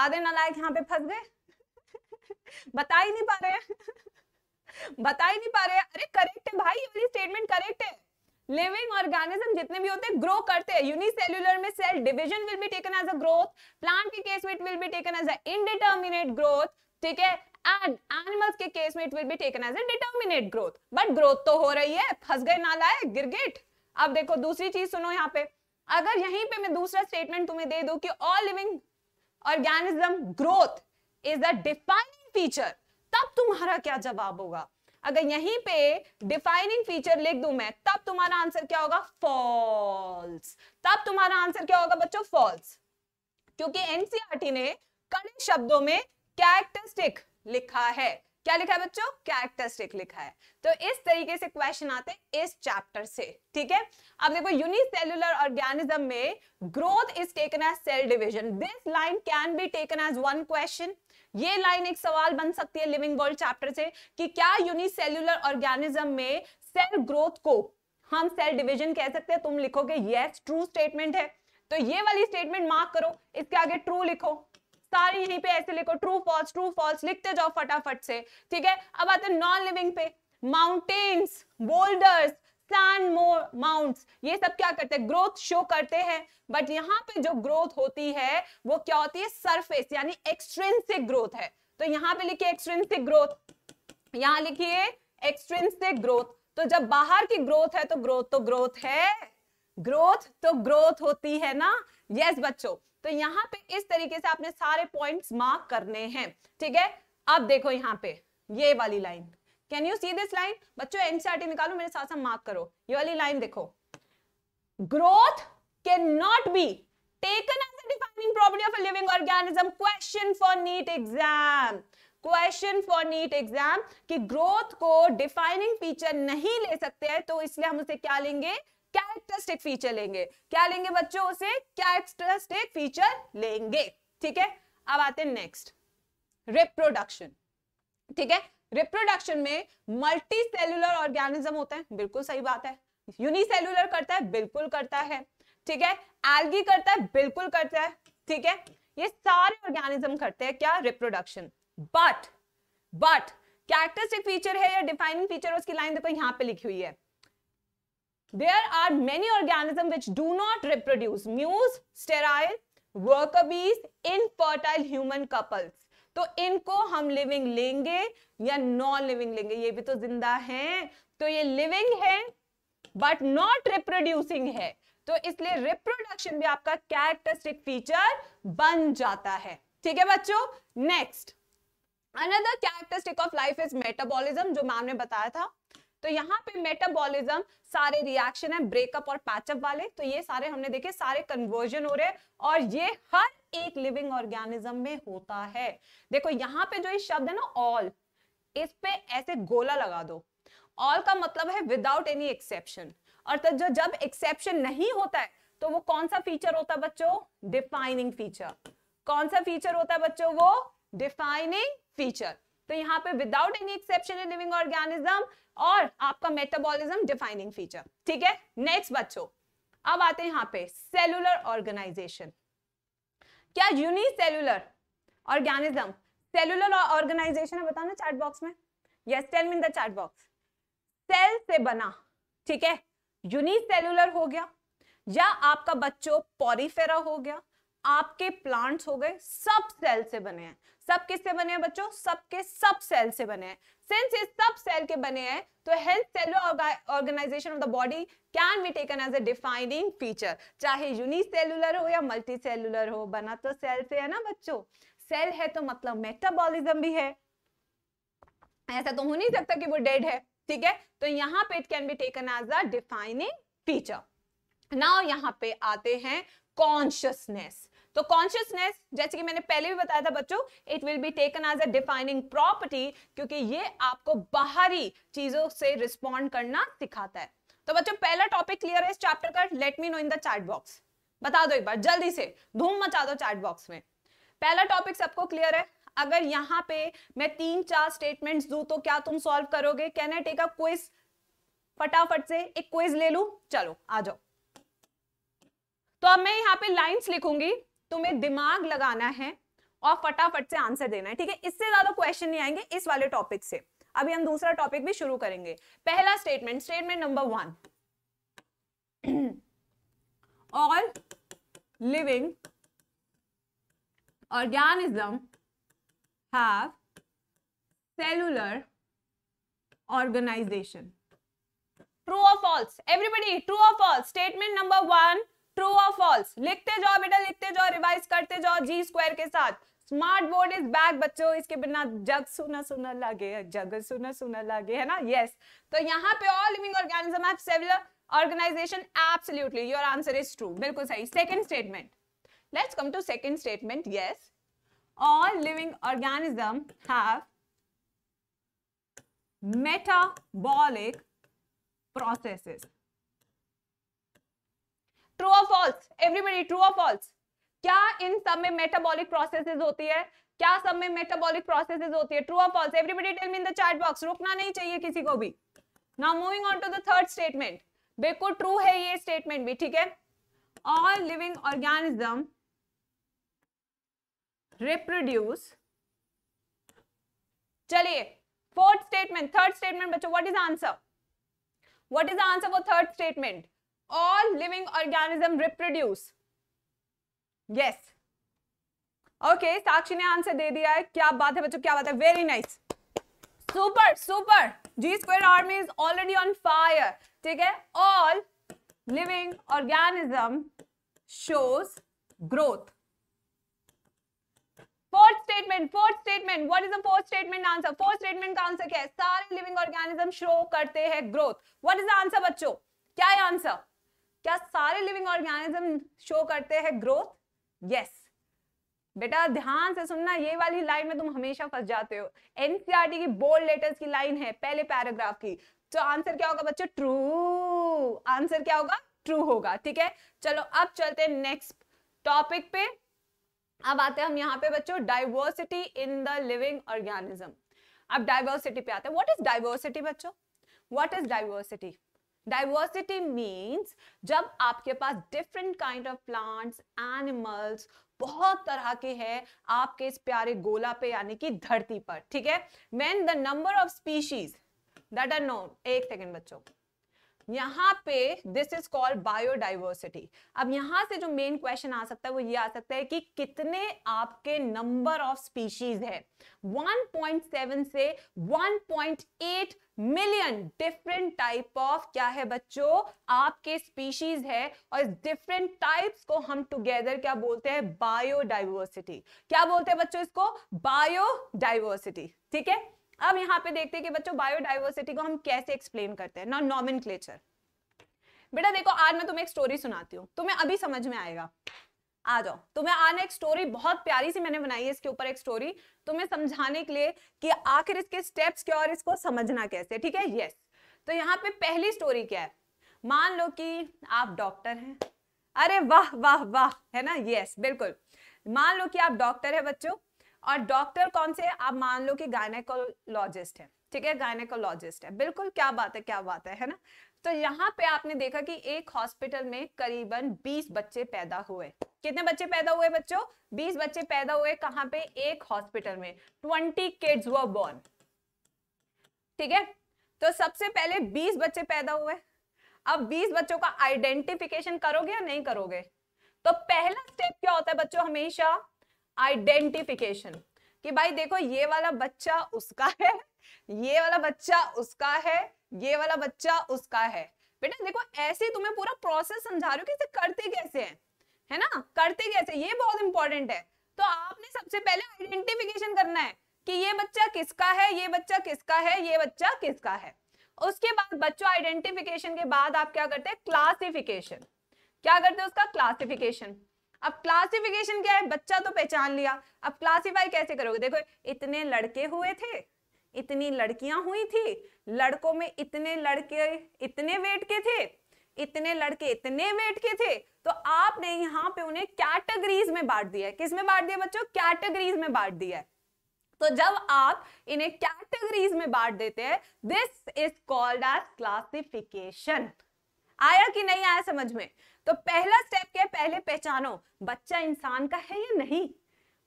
आधे नलायक यहाँ पे फंस गए बता ही नहीं पा रहे बता ही नहीं पा रहे अरे करेक्ट है भाई स्टेटमेंट करेक्ट है लिविंग ऑर्गेनिज्म जितने भी होते हैं ग्रो करते हैं यूनिसेल्युलर में cell division will be taken as a growth plant के केस में it will be taken as a indeterminate growth ठीक है एंड एनिमल्स के केस में it will be taken as a determinate growth but growth तो हो रही है फंस गए नाला है गिरगिट अब देखो दूसरी चीज सुनो यहां पे अगर यहीं पे मैं दूसरा स्टेटमेंट तुम्हें दे दूं कि all living organism growth is the defining feature तब तुम्हारा क्या जवाब होगा अगर यहीं पे डिफाइनिंग फीचर लिख दू मैं तब तुम्हारा आंसर क्या होगा फॉल्स तब तुम्हारा आंसर क्या होगा बच्चों फॉल्स क्योंकि एनसीआरटी e ने कड़े शब्दों में कैरेक्टरिस्टिक लिखा है क्या लिखा है बच्चों कैरेक्टरिस्टिक लिखा है तो इस तरीके से क्वेश्चन आते हैं इस चैप्टर से ठीक है अब देखो यूनिसेलुलर ऑर्गेनिज्म में growth is taken as cell division this line can be taken as one question ये लाइन एक सवाल बन सकती है लिविंग वर्ल्ड चैप्टर से कि क्या यूनिसेल्यूलर ऑर्गेनिज्म में सेल ग्रोथ को हम सेल डिवीजन कह सकते हैं तुम लिखोगे यस ट्रू स्टेटमेंट है तो ये वाली स्टेटमेंट मार्क करो इसके आगे ट्रू लिखो सारी यहीं पे ऐसे लिखो ट्रू फॉल्स ट्रू फॉल्स लिखते जाओ फटाफट से ठीक है अब आते नॉन लिविंग पे mountains boulders plan more mounds ये सब क्या करते हैं ग्रोथ शो करते हैं बट यहाँ पे जो ग्रोथ होती है वो क्या होती है सरफेस यानी एक्सट्रेंसिक ग्रोथ है तो यहाँ पे लिखिए एक्सट्रेंसिक ग्रोथ यहाँ लिखिए एक्सट्रेंसिक ग्रोथ तो जब बाहर की ग्रोथ है तो ग्रोथ तो ग्रोथ है ग्रोथ तो ग्रोथ होती है ना यस yes, बच्चों तो यहाँ पे इस तरीके से आपने सारे पॉइंट्स मार्क करने हैं ठीक है अब देखो यहाँ पे ये वाली line can you see this line बच्चों एनसीआरटी e निकालो मेरे साथ साथ मार्क करो ये वाली लाइन देखो growth can not be taken as a defining property of a living organism question for NEET exam question for NEET exam कि ग्रोथ को डिफाइनिंग फीचर नहीं ले सकते हैं तो इसलिए हम उसे क्या लेंगे कैरेक्टरिस्टिक फीचर लेंगे क्या लेंगे बच्चों उसे कैरेक्टरिस्टिक फीचर लेंगे ठीक है अब आते हैं नेक्स्ट रिप्रोडक्शन ठीक है रिप्रोडक्शन में मल्टी सेलुलर ऑर्गेनिज्म होते हैं बिल्कुल सही बात है यूनिसेलुलर करता है बिल्कुल करता है ठीक है एल्गी करता है बिल्कुल करता है ठीक है ये सारे ऑर्गेनिज्म करते हैं क्या reproduction but but characteristic feature है या डिफाइनिंग फीचर उसकी लाइन देखो यहां पे लिखी हुई है there are many organism which do not reproduce mules sterile worker bees infertile human couples तो इनको हम लिविंग लेंगे या नॉन लिविंग लेंगे ये भी तो जिंदा है तो ये लिविंग है बट नॉट रिप्रोड्यूसिंग है तो इसलिए रिप्रोडक्शन भी आपका कैरेक्टरिस्टिक फीचर बन जाता है ठीक है बच्चों next another characteristic of life is metabolism जो मैम ने बताया था तो यहाँ पे मेटाबॉलिज्म सारे रिएक्शन है ब्रेकअप और पैचअप वाले तो ये सारे हमने देखे सारे कन्वर्जन हो रहे हैं और ये हर एक लिविंग ऑर्गेनिज्म में होता है देखो यहाँ पे जो ये शब्द है ना ऑल इस पे ऐसे गोला लगा दो ऑल का मतलब है विदाउट एनी एक्सेप्शन अर्थात जो जब एक्सेप्शन नहीं होता है तो वो कौन सा फीचर होता है बच्चों डिफाइनिंग फीचर कौन सा फीचर होता है बच्चों वो डिफाइनिंग फीचर तो यहाँ पे without any exception in living organism और आपका मेटाबॉलिज्म डिफाइनिंग फीचर ठीक है नेक्स्ट बच्चों अब आते हैं यहाँ पे सेलुलर ऑर्गेनाइजेशन क्या यूनिसेलुलर ऑर्गेनिज्म सेलुलर ऑर्गेनाइजेशन है बताना चार्ट बॉक्स में yes tell me in the chart box cell से बना ठीक है यूनिसेलुलर हो गया या आपका बच्चों पॉरीफेरा हो गया आपके प्लांट्स हो गए सब सेल से बने हैं सब किससे बने हैं बच्चों सबके सब सेल से बने हैं सिंस ये सब सेल के बने हैं तो health cellular organisation of the body can be taken as a defining feature चाहे यूनिसेलुलर हो या मल्टीसेलुलर हो बना तो सेल से है ना बच्चों सेल है तो मतलब मेटाबॉलिज्म भी है ऐसा तो हो नहीं सकता कि वो डेड है ठीक है तो यहाँ पे it can be taken as a defining feature now यहाँ पे आते हैं कॉन्शियसनेस तो कॉन्शियसनेस जैसे कि मैंने पहले भी बताया था बच्चों it will be taken as a defining property क्योंकि ये आपको बाहरी चीजों से रिस्पॉन्ड करना सिखाता है तो बच्चों पहला टॉपिक क्लियर है इस चैप्टर का let me know in the chat box बता दो एक बार जल्दी से धूम मचा दो चैट बॉक्स में पहला टॉपिक सबको क्लियर है अगर यहाँ पे मैं तीन चार स्टेटमेंट्स दू तो क्या तुम सॉल्व करोगे can I take a quiz फटाफट से एक क्विज ले लू चलो आ जाओ तो अब मैं यहां पे लाइंस लिखूंगी तुम्हें दिमाग लगाना है और फटाफट से आंसर देना है ठीक है इससे ज्यादा क्वेश्चन नहीं आएंगे इस वाले टॉपिक से अभी हम दूसरा टॉपिक भी शुरू करेंगे पहला स्टेटमेंट स्टेटमेंट नंबर वन और living organism have cellular organization true or false everybody true or false statement number 1 true or false likhte jao beta likhte jao revise karte jao g square ke sath smart board is back बच्चों इसके बिना जग सुना सुना लगे जग सुना सुना लगे है ना यस yes. तो यहाँ पे all living organism have cellular organisation absolutely your answer is true बिल्कुल सही second statement Let's come to second statement. Yes, all living organism have metabolic processes. True or false? Everybody, true or false? क्या इन सब में metabolic processes होती है क्या सब में मेटाबॉलिक प्रोसेसेस होती है true of false everybody tell me in the chat box रुकना नहीं चाहिए किसी को भी now moving on to the third statement बिल्कुल ट्रू है ये स्टेटमेंट भी ठीक है ऑल लिविंग ऑर्गेनिज्म रिप्रोड्यूस चलिए फोर्थ स्टेटमेंट थर्ड स्टेटमेंट बच्चों what is answer what is answer for third statement all living organism reproduce yes okay Sakshi ने answer दे दिया है क्या बात है बच्चों क्या बात है very nice super super G square army is already on fire ठीक है all living organism shows growth fourth statement fourth statement what is the fourth statement answer fourth statement का आंसर क्या है सारे लिविंग ऑर्गेनिज्म शो करते हैं growth what is the answer बच्चों क्या है आंसर क्या सारे लिविंग ऑर्गेनिज्म शो करते हैं ग्रोथ यस बेटा ध्यान से सुनना ये वाली लाइन में तुम हमेशा फंस जाते हो एनसीईआरटी e की बोल्ड लेटर्स की लाइन है पहले पैराग्राफ की तो आंसर क्या होगा बच्चों ट्रू आंसर क्या होगा ट्रू होगा ठीक है चलो अब चलते हैं नेक्स्ट टॉपिक पे अब आते हैं हम यहाँ पे बच्चों diversity in the living organism अब डाइवर्सिटी पे आते हैं व्हाट इज डाइवर्सिटी बच्चों what is diversity diversity means जब आपके पास different kind of plants animals बहुत तरह के हैं आपके इस प्यारे गोला पे यानी कि धरती पर ठीक है when the number of species that are known एक सेकेंड बच्चों यहाँ पे दिस इज कॉल्ड बायोडाइवर्सिटी अब यहां से जो मेन क्वेश्चन आ सकता है वो ये आ सकता है कि कितने आपके नंबर ऑफ स्पीशीज है 1.7 से 1.8 मिलियन डिफरेंट टाइप ऑफ क्या है बच्चों आपके स्पीशीज है और इस डिफरेंट टाइप्स को हम टुगेदर क्या बोलते हैं बायोडाइवर्सिटी क्या बोलते हैं बच्चों इसको बायोडाइवर्सिटी ठीक है अब यहाँ पे देखते हैं कि बच्चों बायोडाइवर्सिटी को हम कैसे एक्सप्लेन करते हैं ना नॉमिन बेटा देखो आज मैं तुम्हें एक स्टोरी सुनाती हूँ तुम्हें अभी समझ में आएगा आ जाओ तुम्हें आने एक स्टोरी बहुत प्यारी सी मैंने बनाई है इसके ऊपर एक स्टोरी तुम्हें समझाने के लिए कि आखिर इसके स्टेप्स क्या और इसको समझना कैसे ठीक है यस तो यहाँ पे पहली स्टोरी क्या है मान लो कि आप डॉक्टर हैं अरे वाह वाह वाह है ना यस बिल्कुल मान लो कि आप डॉक्टर है बच्चों और डॉक्टर कौन से आप मान लो कि गायनेकोलॉजिस्ट है ठीक है गायनेकोलॉजिस्ट है बिल्कुल क्या बात है क्या बात है है ना तो यहाँ पे आपने देखा कि एक हॉस्पिटल में करीबन 20 बच्चे पैदा हुए कितने बच्चे पैदा हुए बच्चों 20 बच्चे पैदा हुए कहाँ पे एक हॉस्पिटल में 20 किड्स वर बॉर्न ठीक है तो सबसे पहले 20 बच्चे पैदा हुए अब 20 बच्चों का आइडेंटिफिकेशन करोगे या नहीं करोगे तो पहला स्टेप क्या होता है बच्चों हमेशा आइडेंटिफिकेशन कि भाई देखो ये वाला बच्चा उसका है ये वाला बच्चा उसका है ये वाला बच्चा उसका है बेटा देखो ऐसे तुम्हें पूरा प्रोसेस समझा रही हूँ कि करते कैसे हैं है ना करते कैसे ये बहुत इंपॉर्टेंट है तो आपने सबसे पहले आइडेंटिफिकेशन करना है कि ये बच्चा किसका है ये बच्चा किसका है ये बच्चा किसका है उसके बाद बच्चों आइडेंटिफिकेशन के बाद आप क्या करते हैं क्लासिफिकेशन क्या करते हैं उसका क्लासिफिकेशन अब क्लासिफिकेशन क्या है बच्चा तो पहचान लिया अब क्लासिफाई कैसे करोगे देखो इतने लड़के हुए थे इतनी लड़कियां हुई थी लड़कों में इतने लड़के इतने वेट के थे इतने लड़के इतने वेट के थे तो आपने यहाँ पे उन्हें कैटेगरीज में बांट दिया है किसमें बांट दिया बच्चों कैटेगरीज में बांट दिया है तो जब आप इन्हें कैटेगरीज में बांट देते हैं this is called as classification आया कि नहीं आया समझ में तो पहला स्टेप क्या है पहले पहचानो बच्चा इंसान का है या नहीं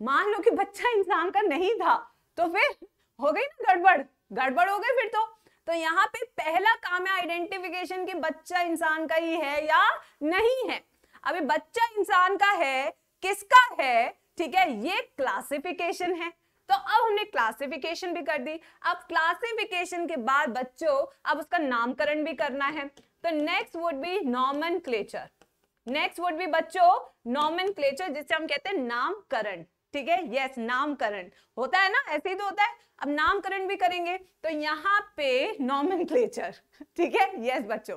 मान लो कि बच्चा इंसान का नहीं था तो फिर हो गई ना गड़बड़ गड़बड़ हो गई फिर तो तो यहाँ पे पहला काम है आइडेंटिफिकेशन कि बच्चा इंसान का ही है या नहीं है अभी बच्चा इंसान का है किसका है ठीक है ये क्लासिफिकेशन है तो अब हमने क्लासिफिकेशन भी कर दी अब क्लासिफिकेशन के बाद बच्चों अब उसका नामकरण भी करना है तो next would be nomenclature next would भी बच्चों क्लेचर जिसे हम कहते हैं नामकरण ठीक है यस नामकरण होता है ना ऐसे ही तो होता है अब नामकरण भी करेंगे तो यहाँ पे नॉमन ठीक है यस बच्चों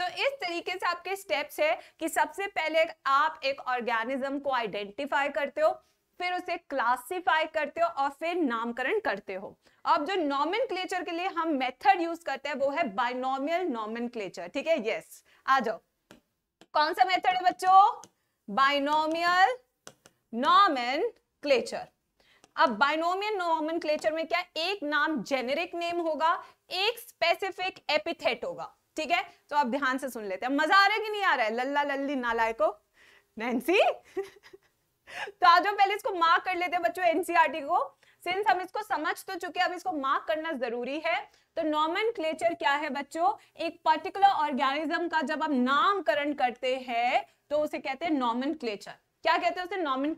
तो इस तरीके से आपके स्टेप्स है कि सबसे पहले आप एक ऑर्गेनिज्म को आइडेंटिफाई करते हो फिर उसे क्लासिफाई करते हो और फिर नामकरण करते हो अब जो नॉमिन के लिए हम मेथड यूज करते हैं वो है बाइनोमियल नॉमिन ठीक है यस आ जाओ कौन सा मेथड है बच्चों बाइनोमियल नॉमन क्लेचर अब बाइनोमियल नॉमन क्लेचर में क्या एक नाम जेनेरिक नेम होगा एक स्पेसिफिक एपिथेट होगा ठीक है तो आप ध्यान से सुन लेते हैं मजा आ रहा है कि नहीं आ रहा है लल्ला लल्ली नालाय को नैन्सी तो आज हम पहले इसको मार्क कर लेते हैं बच्चों एनसीआरटी e को सिंस हम इसको समझ तो चुके अब इसको मार्क करना जरूरी है तो नॉमन क्या है बच्चों एक पर्टिकुलर ऑर्गेनिज्म का जब आप नामकरण करते हैं तो उसे कहते हैं नॉमन क्या कहते हैं उसे नॉमन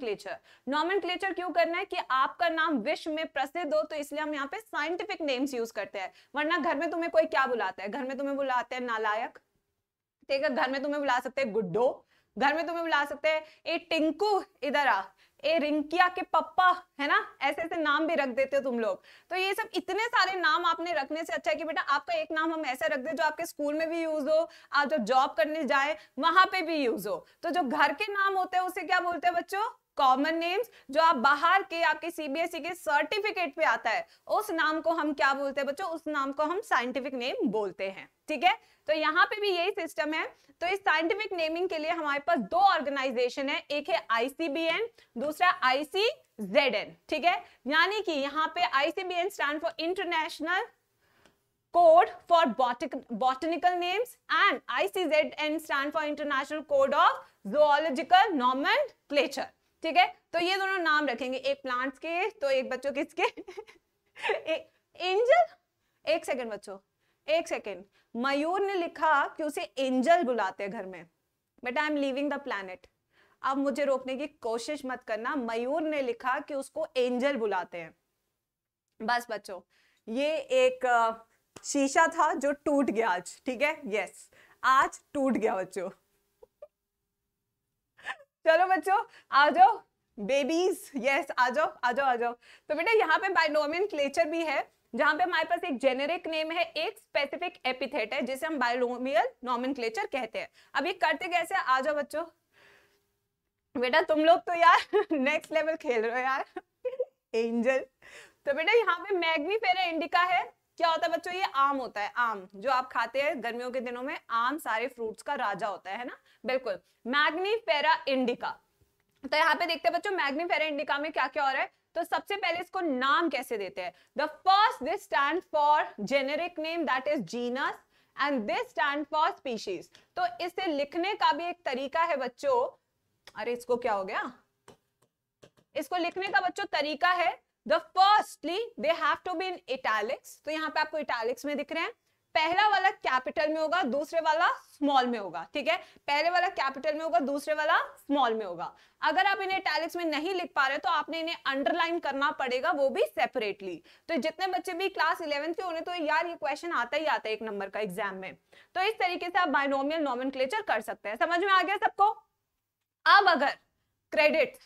क्लेचर क्यों करना है कि आपका नाम विश्व में प्रसिद्ध हो तो इसलिए हम यहाँ पे साइंटिफिक नेम्स यूज करते हैं वरना घर में तुम्हें कोई क्या बुलाता है घर में तुम्हें बुलाते हैं नालायक ठीक है घर में तुम्हें बुला सकते हैं गुड्डो घर में तुम्हें बुला सकते हैं ए टिंकू इधर आ ए रिंकिया के पप्पा है ना ऐसे ऐसे नाम भी रख देते हो तुम लोग तो ये सब इतने सारे नाम आपने रखने से अच्छा है कि बेटा आपका एक नाम हम ऐसा रख दे जो आपके स्कूल में भी यूज हो आप जब जॉब करने जाए वहां पे भी यूज हो तो जो घर के नाम होते हैं उसे क्या बोलते हैं बच्चों कॉमन नेम्स जो आप बाहर के आपके सीबीएसई e के सर्टिफिकेट पे आता है उस नाम को हम क्या बोलते हैं बच्चों उस नाम को हम साइंटिफिक नेम बोलते हैं ठीक है तो यहाँ पे भी यही सिस्टम है तो इस साइंटिफिक नेमिंग के लिए हमारे पास दो ऑर्गेनाइजेशन है एक है आईसीबीएन दूसरा आईसीजेडएन ठीक है यानी कि यहाँ पे ICBN stand for international code code for botic- botanical names and stand for international code of zoological nomenclature ठीक है तो ये दोनों नाम रखेंगे एक प्लांट्स के तो एक बच्चों किसके एंजल एक सेकेंड बच्चों एक सेकेंड मयूर ने लिखा कि उसे एंजल बुलाते हैं घर में but I am living the plan अब मुझे रोकने की कोशिश मत करना मयूर ने लिखा कि उसको एंजल बुलाते हैं बस बच्चों ये एक शीशा था जो टूट गया आज ठीक है यस आज टूट गया बच्चों चलो बच्चों आ जाओ बेबीज यस आ जाओ आ जाओ आ जाओ तो बेटा यहाँ पे बाइनोमियन क्लेचर भी है जहां पे हमारे पास एक जेनेरिक नेम है एक स्पेसिफिक एपिथेट है जिसे हम बायोमियल नॉमिन कहते हैं अब ये करते कैसे आ जाओ बच्चों बेटा तुम लोग तो यार नेक्स्ट लेवल खेल रहे हो यार एंजल तो बेटा यहाँ पे मैग्नी इंडिका है क्या होता है बच्चों ये आम होता है आम जो आप खाते हैं गर्मियों के दिनों में आम सारे फ्रूट्स का राजा होता है ना बिल्कुल मैग्नीफेरा इंडिका तो यहाँ पे देखते हैं बच्चों मैग्नीफेरा इंडिका में क्या क्या हो रहा है तो सबसे पहले इसको नाम कैसे देते हैं the first this stand for generic name that is genus and this stand for species तो इसे लिखने का भी एक तरीका है बच्चों अरे इसको क्या हो गया इसको लिखने का बच्चों तरीका है the firstly they have to be in italics तो यहाँ पे आपको इटैलिक्स में दिख रहे हैं पहला वाला कैपिटल में होगा दूसरे वाला स्मॉल में होगा ठीक है पहले वाला कैपिटल में होगा दूसरे वाला स्मॉल में होगा अगर आप इन्हें टैलिक्स में नहीं लिख पा रहे तो आपने इन्हें अंडरलाइन करना पड़ेगा वो भी सेपरेटली तो जितने बच्चे भी क्लास इलेवन के होने तो यार ये क्वेश्चन आता ही आता है एक नंबर का एग्जाम में तो इस तरीके से आप बाइनोमियल नॉमिन कर सकते हैं समझ में आ गया सबको अब अगर credit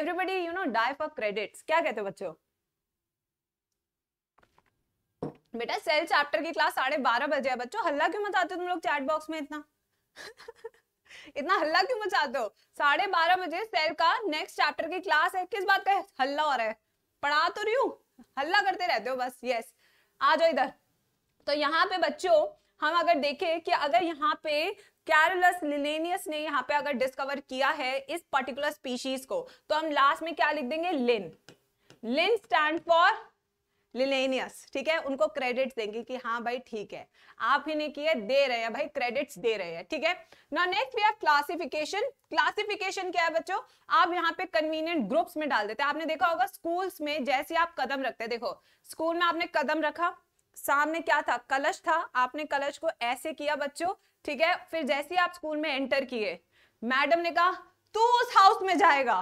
everybody you know die for credits क्या कहते हो बच्चों बेटा सेल चैप्टर की क्लास साढ़े बारह बजे है बच्चों हल्ला क्यों मचाते हो तुम लोग चैट बॉक्स में इतना इतना हल्ला क्यों मचाते हो साढ़े बारह बजे सेल का नेक्स्ट चैप्टर की क्लास है किस बात का है? हल्ला हो रहा है पढ़ा तो रही हूँ हल्ला करते रहते हो बस यस आ जाओ इधर तो यहाँ पे बच्चों हम अगर देखें कि अगर यहाँ पे कैरलस लिनेनियस ने यहाँ पे अगर डिस्कवर किया है इस पर्टिकुलर स्पीशीज को तो हम लास्ट में क्या लिख देंगे लिन लिन स्टैंड फॉर लिलेनियस ठीक है उनको क्रेडिट्स देंगे कि हाँ भाई ठीक है आप ही ने किया दे रहे हैं भाई क्रेडिट्स दे रहे हैं ठीक है no next we have classification classification क्या है बच्चों आप यहाँ पे कन्वीनियंट ग्रुप्स में डाल देते हैं आपने देखा होगा स्कूल्स में जैसे आप कदम रखते हैं देखो स्कूल में आपने कदम रखा सामने क्या था कलश था आपने कलश को ऐसे किया बच्चों ठीक है फिर जैसे ही आप स्कूल में एंटर किए मैडम ने कहा तू उस हाउस में जाएगा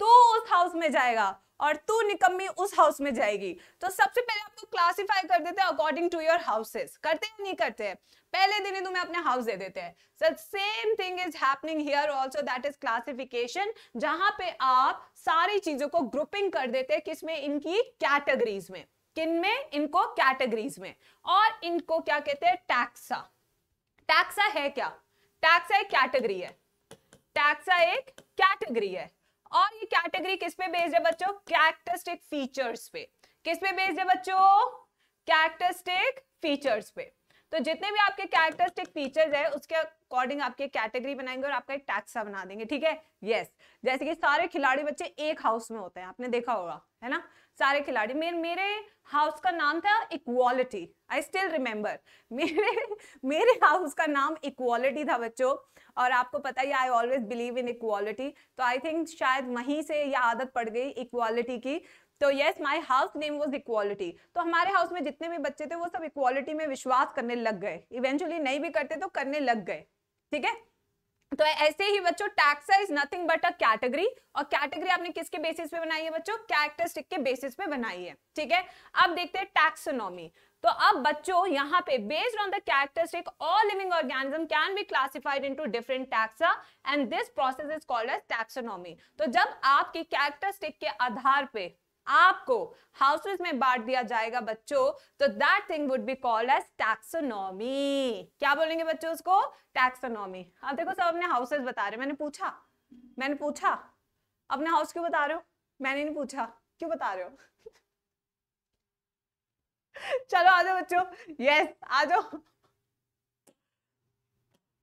तू उस हाउस में जाएगा और तू निकम्मी उस हाउस में जाएगी तो सबसे पहले आपको क्लासिफाई कर देते हैं अकॉर्डिंग टू योर हाउसेस करते हैं नहीं करते हैं पहले दिन ही तुम्हें अपने हाउस दे देते हैं so same thing is happening here also that is classification जहां पे आप सारी चीजों को ग्रुपिंग कर देते हैं किसमें इनकी कैटेगरीज में किन में इनको कैटेगरीज में और इनको क्या कहते हैं टैक्सा टैक्सा है क्या टैक्सा एक कैटेगरी है टैक्सा एक कैटेगरी है और ये कैटेगरी किस पे बेस्ड है बच्चों कैरेक्टरिस्टिक फीचर्स पे किस पे बेस्ड है बच्चों कैरेक्टरिस्टिक फीचर्स पे तो जितने भी आपके कैरेक्टरिस्टिक फीचर्स है उसके अकॉर्डिंग आपके कैटेगरी बनाएंगे और आपका एक टैक्सा बना देंगे ठीक है यस जैसे कि सारे खिलाड़ी बच्चे एक हाउस में होते हैं आपने देखा होगा है ना सारे खिलाड़ी मेरे मेरे हाउस का नाम था इक्वालिटी आई स्टिल रिमेम्बर मेरे मेरे हाउस का नाम इक्वालिटी था बच्चों और आपको पता ही I always believe in equality तो आई थिंक शायद वहीं से यह आदत पड़ गई इक्वालिटी की तो yes my house name was equality तो हमारे हाउस में जितने भी बच्चे थे वो सब इक्वालिटी में विश्वास करने लग गए इवेंचुअली नहीं भी करते तो करने लग गए ठीक है तो ऐसे ही बच्चों taxa is nothing but a category और कैटेगरी आपने किसके बेसिस पे बनाई है बच्चों कैरेक्टरिस्टिक के बेसिस पे बनाई है ठीक है अब देखते हैं टैक्सोनॉमी तो अब बच्चों यहाँ पे based on the characteristic all living organism can be classified into different taxa and this process is called as taxonomy तो जब आपकी कैरेक्टरिस्टिक के आधार पे आपको हाउसेस में बांट दिया जाएगा बच्चों तो that thing would be called as taxonomy क्या बोलेंगे बच्चों उसको टैक्सोनॉमी अब हाँ, देखो सब अपने हाउसेस बता रहे मैंने पूछा मैंने पूछा अपने हाउस क्यों बता रहे हो मैंने नहीं पूछा क्यों बता रहे हो चलो आ जाओ बच्चों यस आ जाओ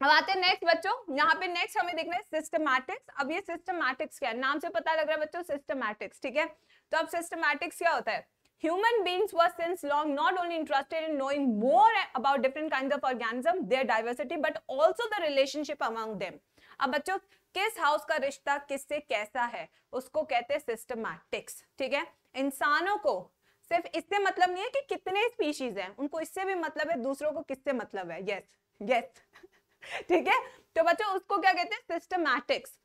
अब आते हैं नेक्स्ट बच्चों यहाँ पे नेक्स्ट हमें देखना है सिस्टमैटिक्स अब ये सिस्टमैटिक्स क्या है नाम से पता लग रहा है बच्चों सिस्टमैटिक्स ठीक है तो अब सिस्टमैटिक्स क्या होता है human beings were since long not only interested in knowing more about different kinds of organism their diversity but also the relationship among them अब बच्चों किस हाउस का रिश्ता किससे कैसा है उसको कहते हैं सिस्टमैटिक्स ठीक है इंसानों को सिर्फ इससे मतलब नहीं है कि कितने स्पीशीज हैं उनको इससे भी मतलब है दूसरों को किससे मतलब है यस यस ठीक है तो बच्चों उसको क्या कहते हैं systematics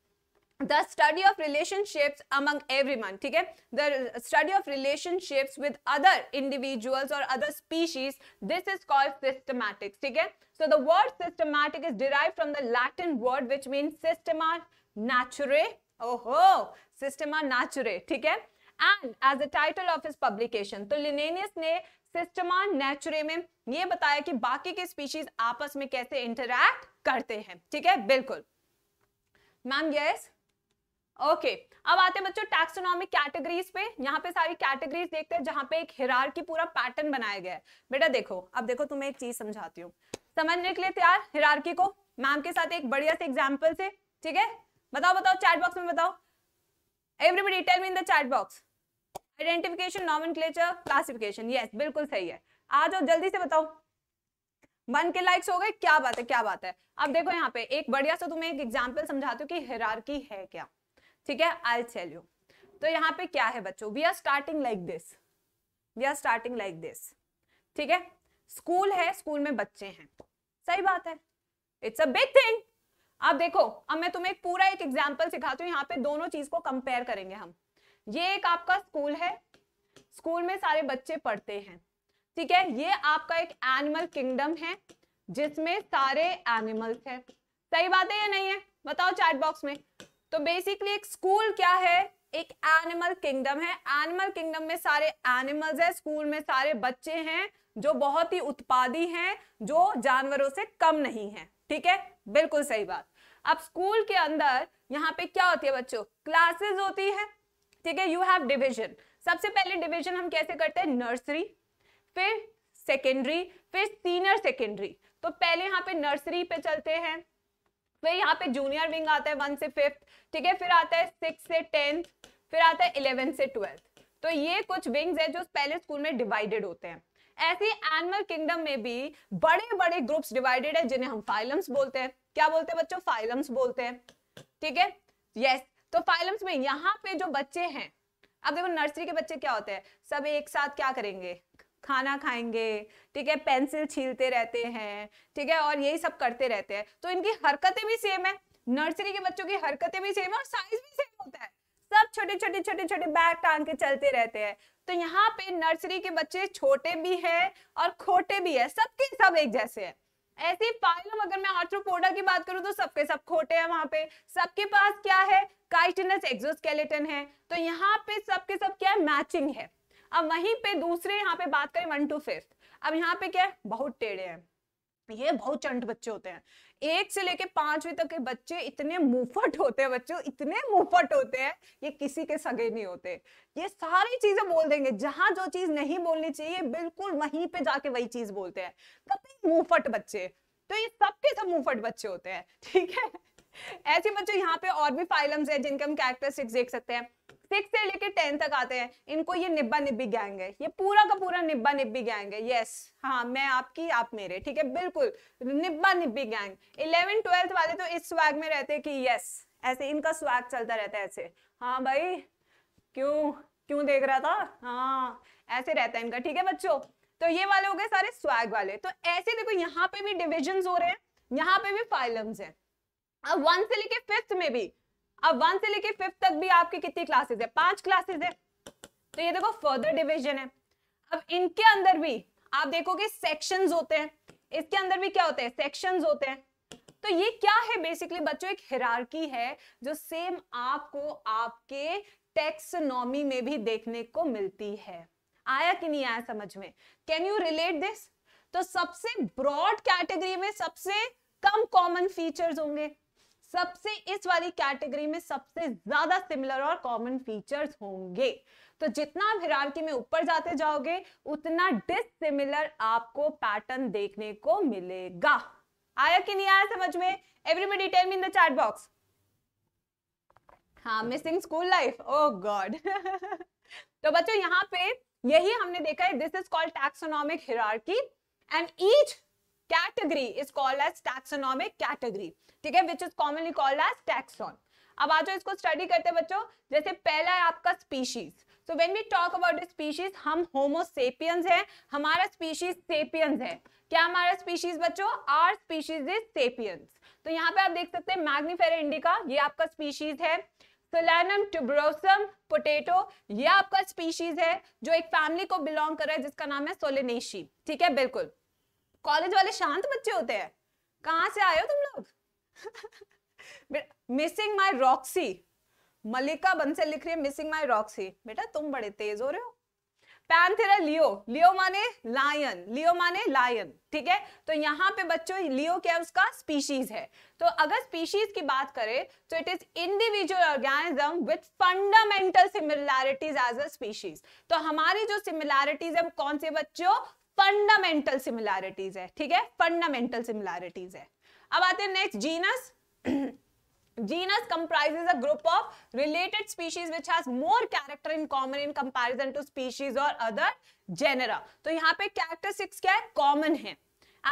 the study of relationship among every man ठीक है the study of relationship with other individuals और other species this is called systematics ठीक है so the word systematic is derive from the Latin word which mean systema naturae ओहो systema naturae ठीक है and as a title of his publication तो Linnaeus ने Systema नेचुरे में ये बताया कि बाकी के स्पीशीज आपस में कैसे इंटरैक्ट करते हैं ठीक है बिल्कुल मैम यस ओके okay. अब आते हैं बच्चों टैक्सोनॉमिक कैटेगरीज पे यहाँ पे सारी कैटेगरीज देखते हैं जहां पे एक हिरार की पूरा पैटर्न बनाया गया है बेटा देखो अब देखो तुम्हें एक चीज समझाती हूँ समझने के लिए तैयार हिरारकी को मैम के साथ एक बढ़िया से एग्जाम्पल से ठीक है बताओ बताओ चैट बॉक्स में बताओ everybody tell me in the chat box identification nomenclature classification yes बिल्कुल सही है आ जाओ जल्दी से बताओ वन के लाइक्स हो गए क्या बात है क्या बात है अब देखो यहाँ पे एक बढ़िया सा तुम्हें एक एग्जाम्पल समझाती हूँ कि हेरारकी है क्या ठीक है आई चेल यू तो यहाँ पे क्या है बच्चों we are starting like this we are starting like this ठीक है स्कूल है स्कूल में बच्चे हैं सही बात है इट्स अ बिग थिंग अब देखो अब मैं तुम्हें एक पूरा एक एग्जाम्पल सिखाती हूँ यहाँ पे दोनों चीज को कंपेयर करेंगे हम ये एक आपका स्कूल है स्कूल में सारे बच्चे पढ़ते हैं ठीक है ये आपका एक एनिमल किंगडम है जिसमें सारे एनिमल्स हैं सही बात है या नहीं है बताओ चैट बॉक्स में तो बेसिकली एक स्कूल क्या है एक एनिमल किंगडम है एनिमल किंगडम में सारे एनिमल्स है स्कूल में सारे बच्चे हैं जो बहुत ही उत्पादी हैं जो जानवरों से कम नहीं है ठीक है बिल्कुल सही बात अब स्कूल के अंदर यहाँ पे क्या होती है बच्चों क्लासेस होती है ठीक है यू हैव डिविजन सबसे पहले डिविजन हम कैसे करते हैं नर्सरी फिर सेकेंडरी फिर सीनियर सेकेंडरी तो पहले यहाँ पे नर्सरी पे चलते हैं फिर यहाँ पे जूनियर विंग आता है वन से फिफ्थ ठीक है फिर आता है सिक्स से टेंथ फिर आता है इलेवेंथ से ट्वेल्थ तो ये कुछ विंग्स है जो पहले स्कूल में डिवाइडेड होते हैं ऐसे एनिमल किंगडम में भी बड़े बड़े ग्रुप्स डिवाइडेड है जिन्हें हम फाइलम्स बोलते हैं क्या बोलते हैं बच्चों फाइलम्स बोलते हैं ठीक है यस तो फाइलम्स में यहाँ पे जो बच्चे हैं अब देखो नर्सरी के बच्चे क्या होते हैं सब एक साथ क्या करेंगे खाना खाएंगे ठीक है पेंसिल छीलते रहते हैं ठीक है और यही सब करते रहते हैं तो इनकी हरकतें भी सेम है नर्सरी के बच्चों की हरकतें भी सेम है और साइज भी सेम होता है सब छोटे छोटे छोटे छोटे बैग टांग के चलते रहते हैं तो यहाँ पे नर्सरी के बच्चे छोटे भी हैं और खोटे भी है सबके सब एक जैसे हैं ऐसी फाइलम अगर मैं आर्थ्रोपोडा की बात करूं तो सबके सब खोटे हैं वहां पे सबके पास क्या है काइटिनस एक्सोस्केलेटन है तो यहाँ पे सबके सब क्या है मैचिंग है अब वहीं पे दूसरे यहाँ पे बात करें वन टू फिफ्थ अब यहाँ पे क्या है बहुत टेढ़े हैं ये बहुत चंट बच्चे होते हैं एक से लेके पांचवी तक के बच्चे इतने मुफट होते हैं बच्चों इतने मुफट होते हैं ये किसी के सगे नहीं होते ये सारी चीजें बोल देंगे जहां जो चीज नहीं बोलनी चाहिए बिल्कुल वहीं पे जाके वही चीज बोलते हैं कभी मुफट बच्चे तो ये सबके सब मुफट बच्चे होते हैं ठीक है ऐसे बच्चों यहाँ पे और भी फाइलम्स है जिनके हम कैरेक्टरिस्टिक्स देख सकते हैं सिक्स से लेके टेन तक आते हैं इनको ये निब्बा निब्बी गैंग है ये पूरा का पूरा निब्बा निब्बी गैंग है यस हाँ मैं आपकी आप मेरे ठीक है बिल्कुल निब्बा निब्बी गैंग इलेवन ट्वेल्थ वाले तो इस स्वैग में रहते कि यस ऐसे इनका स्वैग चलता रहता है ऐसे हाँ भाई क्यों क्यों देख रहा था हाँ ऐसे रहता है इनका ठीक है बच्चों तो ये वाले हो गए सारे स्वैग वाले तो ऐसे देखो यहाँ पे भी डिविजन हो रहे हैं यहाँ पे भी फाइलम्स हैं अब वन से लेके फिफ्थ में भी अब वन से लेके फिफ्थ तक भी आपकी कितनी क्लासेस है पांच क्लासेस है तो ये देखो फर्दर डिविजन है अब इनके अंदर भी आप देखोगे सेक्शन होते हैं इसके अंदर भी क्या होते हैं सेक्शन होते हैं तो ये क्या है बेसिकली बच्चों एक हिरारकी है जो सेम आपको आपके टेक्सनॉमी में भी देखने को मिलती है आया कि नहीं आया समझ में कैन यू रिलेट दिस तो सबसे ब्रॉड कैटेगरी में सबसे कम कॉमन फीचर्स होंगे सबसे इस वाली कैटेगरी में सबसे ज्यादा सिमिलर और कॉमन फीचर्स होंगे तो जितना आप हिरार्की में ऊपर जाते जाओगे उतना डिसिमिलर आपको पैटर्न देखने को मिलेगा आया कि नहीं आया समझ में everybody tell me in the chat box हाँ missing school life oh god तो बच्चों यहाँ पे यही हमने देखा है this is called taxonomic hierarchy and each category is called as taxonomic category ठीक है which is commonly called as taxon अब आज इसको स्टडी करते हैं बच्चों जैसे पहला है आपका species so when we talk about species हम होमोसेपियंस हैं हमारा स्पीशीज सेपियंस है क्या हमारा स्पीशीज बच्चों आर स्पीशीज इज सेपियंस तो यहाँ पे आप देख सकते हैं मैग्नीफेरा इंडिका ये आपका स्पीशीज है सोलैनम ट्यूब्रोसम पोटेटो ये आपका स्पीशीज है जो एक फैमिली को बिलोंग कर रहा है जिसका नाम है सोलेनेशी ठीक है बिल्कुल कॉलेज वाले शांत बच्चे होते हैं कहाँ से आए हो तुम लोग missing my Roxy Mallika Bansal लिख रही है मिसिंग माय रॉक्सी बेटा तुम बड़े तेज हो रहे हो पैंथेरा लियो लियो माने लायन लियो माने लायन ठीक है तो यहाँ पे बच्चों लियो क्या उसका स्पीशीज है तो अगर स्पीशीज की बात करें तो it is individual organism with fundamental similarities as a species तो हमारी जो सिमिलैरिटीज है वो कौन से बच्चों फंडामेंटल सिमिलैरिटीज है ठीक है फंडामेंटल सिमिलैरिटीज है अब आते हैं next genus genus comprises a group of related species which has more character in common in comparison to species और अदर जेनेरा तो यहाँ पे कैरेक्टरिस्टिक्स क्या है कॉमन है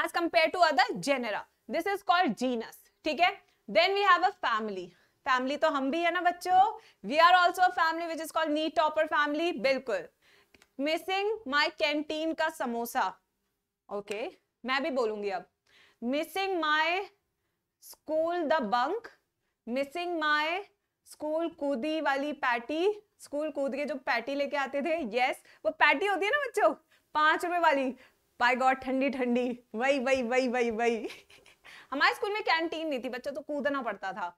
as compare to other genera this is called genus ठीक है then we have a family family तो हम भी है ना बच्चों we are also family which is called नी फैमिली बिल्कुल मिसिंग माई कैंटीन का समोसा ओके मैं भी बोलूंगी अब missing my school the bunk missing my school कूदी वाली पैटी स्कूल कूद के जो पैटी लेके आते थे यस yes, वो पैटी होती है ना बच्चों पांच रुपए वाली बाई गॉड ठंडी ठंडी वही वही वही वही वही हमारे स्कूल में कैंटीन नहीं थी बच्चों तो कूदना पड़ता था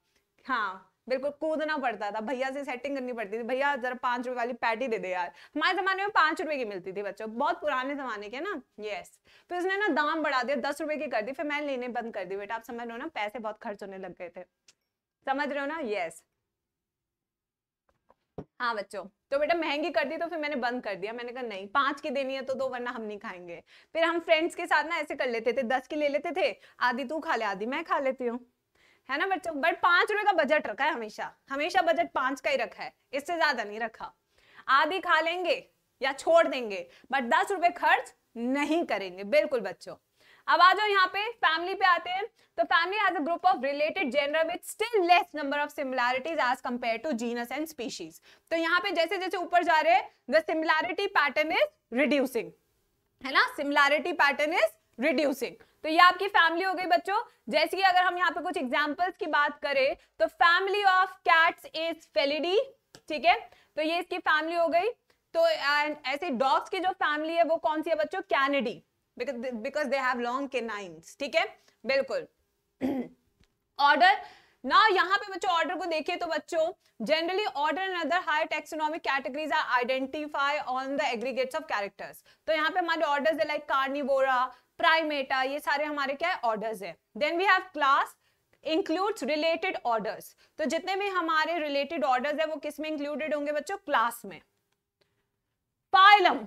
हाँ बिल्कुल कूदना पड़ता था भैया से सेटिंग करनी पड़ती थी भैया जरा पांच रुपए वाली पैटी दे दे यार हमारे जमाने में पांच रुपए की मिलती थी बच्चों बहुत पुराने जमाने के ना यस फिर उसने ना दाम बढ़ा दिया दस रुपए की कर दी फिर मैं लेने बंद कर दी बेटा आप समझ रहे हो ना पैसे बहुत खर्च होने लग गए थे समझ रहे हो ना यस हाँ बच्चों तो बेटा महंगी कर दी तो फिर मैंने बंद कर दिया मैंने कहा नहीं पांच की देनी है तो दो वरना हम नहीं खाएंगे फिर हम फ्रेंड्स के साथ ना ऐसे कर लेते थे दस की ले लेते थे आधी तू खा ले आधी मैं खा लेती हूँ है ना बच्चों बट पांच रुपए का बजट रखा है हमेशा हमेशा बजट पांच का ही रखा है इससे ज्यादा नहीं रखा आधी खा लेंगे या छोड़ देंगे बट दस रुपए खर्च नहीं करेंगे बिल्कुल बच्चों अब आ जाओ यहाँ पे फैमिली पे आते हैं तो family has a group of related genera with still less number of similarities as compare to genus and species तो यहाँ पे जैसे जैसे ऊपर जा रहे हैं the similarity pattern is reducing है ना सिमिलैरिटी पैटर्न इज रिड्यूसिंग तो ये आपकी फैमिली हो गई बच्चों जैसे कि अगर हम यहाँ पे कुछ एग्जाम्पल्स की बात करें तो family of cats is Felidae ठीक है तो ये इसकी फैमिली हो गई तो ऐसे डॉग्स की जो फैमिली है वो कौन सी है बच्चों Canidae because they have long canines ठीक है बिल्कुल ऑर्डर ना यहाँ पे बच्चों ऑर्डर को देखिए तो बच्चों generally order and other higher taxonomic categories are identify on the aggregates of characters तो यहाँ पे हमारे ऑर्डर्स लाइक कार्निवोरा प्राइमेटा ये सारे हमारे क्या है ऑर्डर्स है then we have class includes related orders तो जितने भी हमारे रिलेटेड ऑर्डर्स है वो किस में इंक्लूडेड होंगे बच्चों क्लास में phylum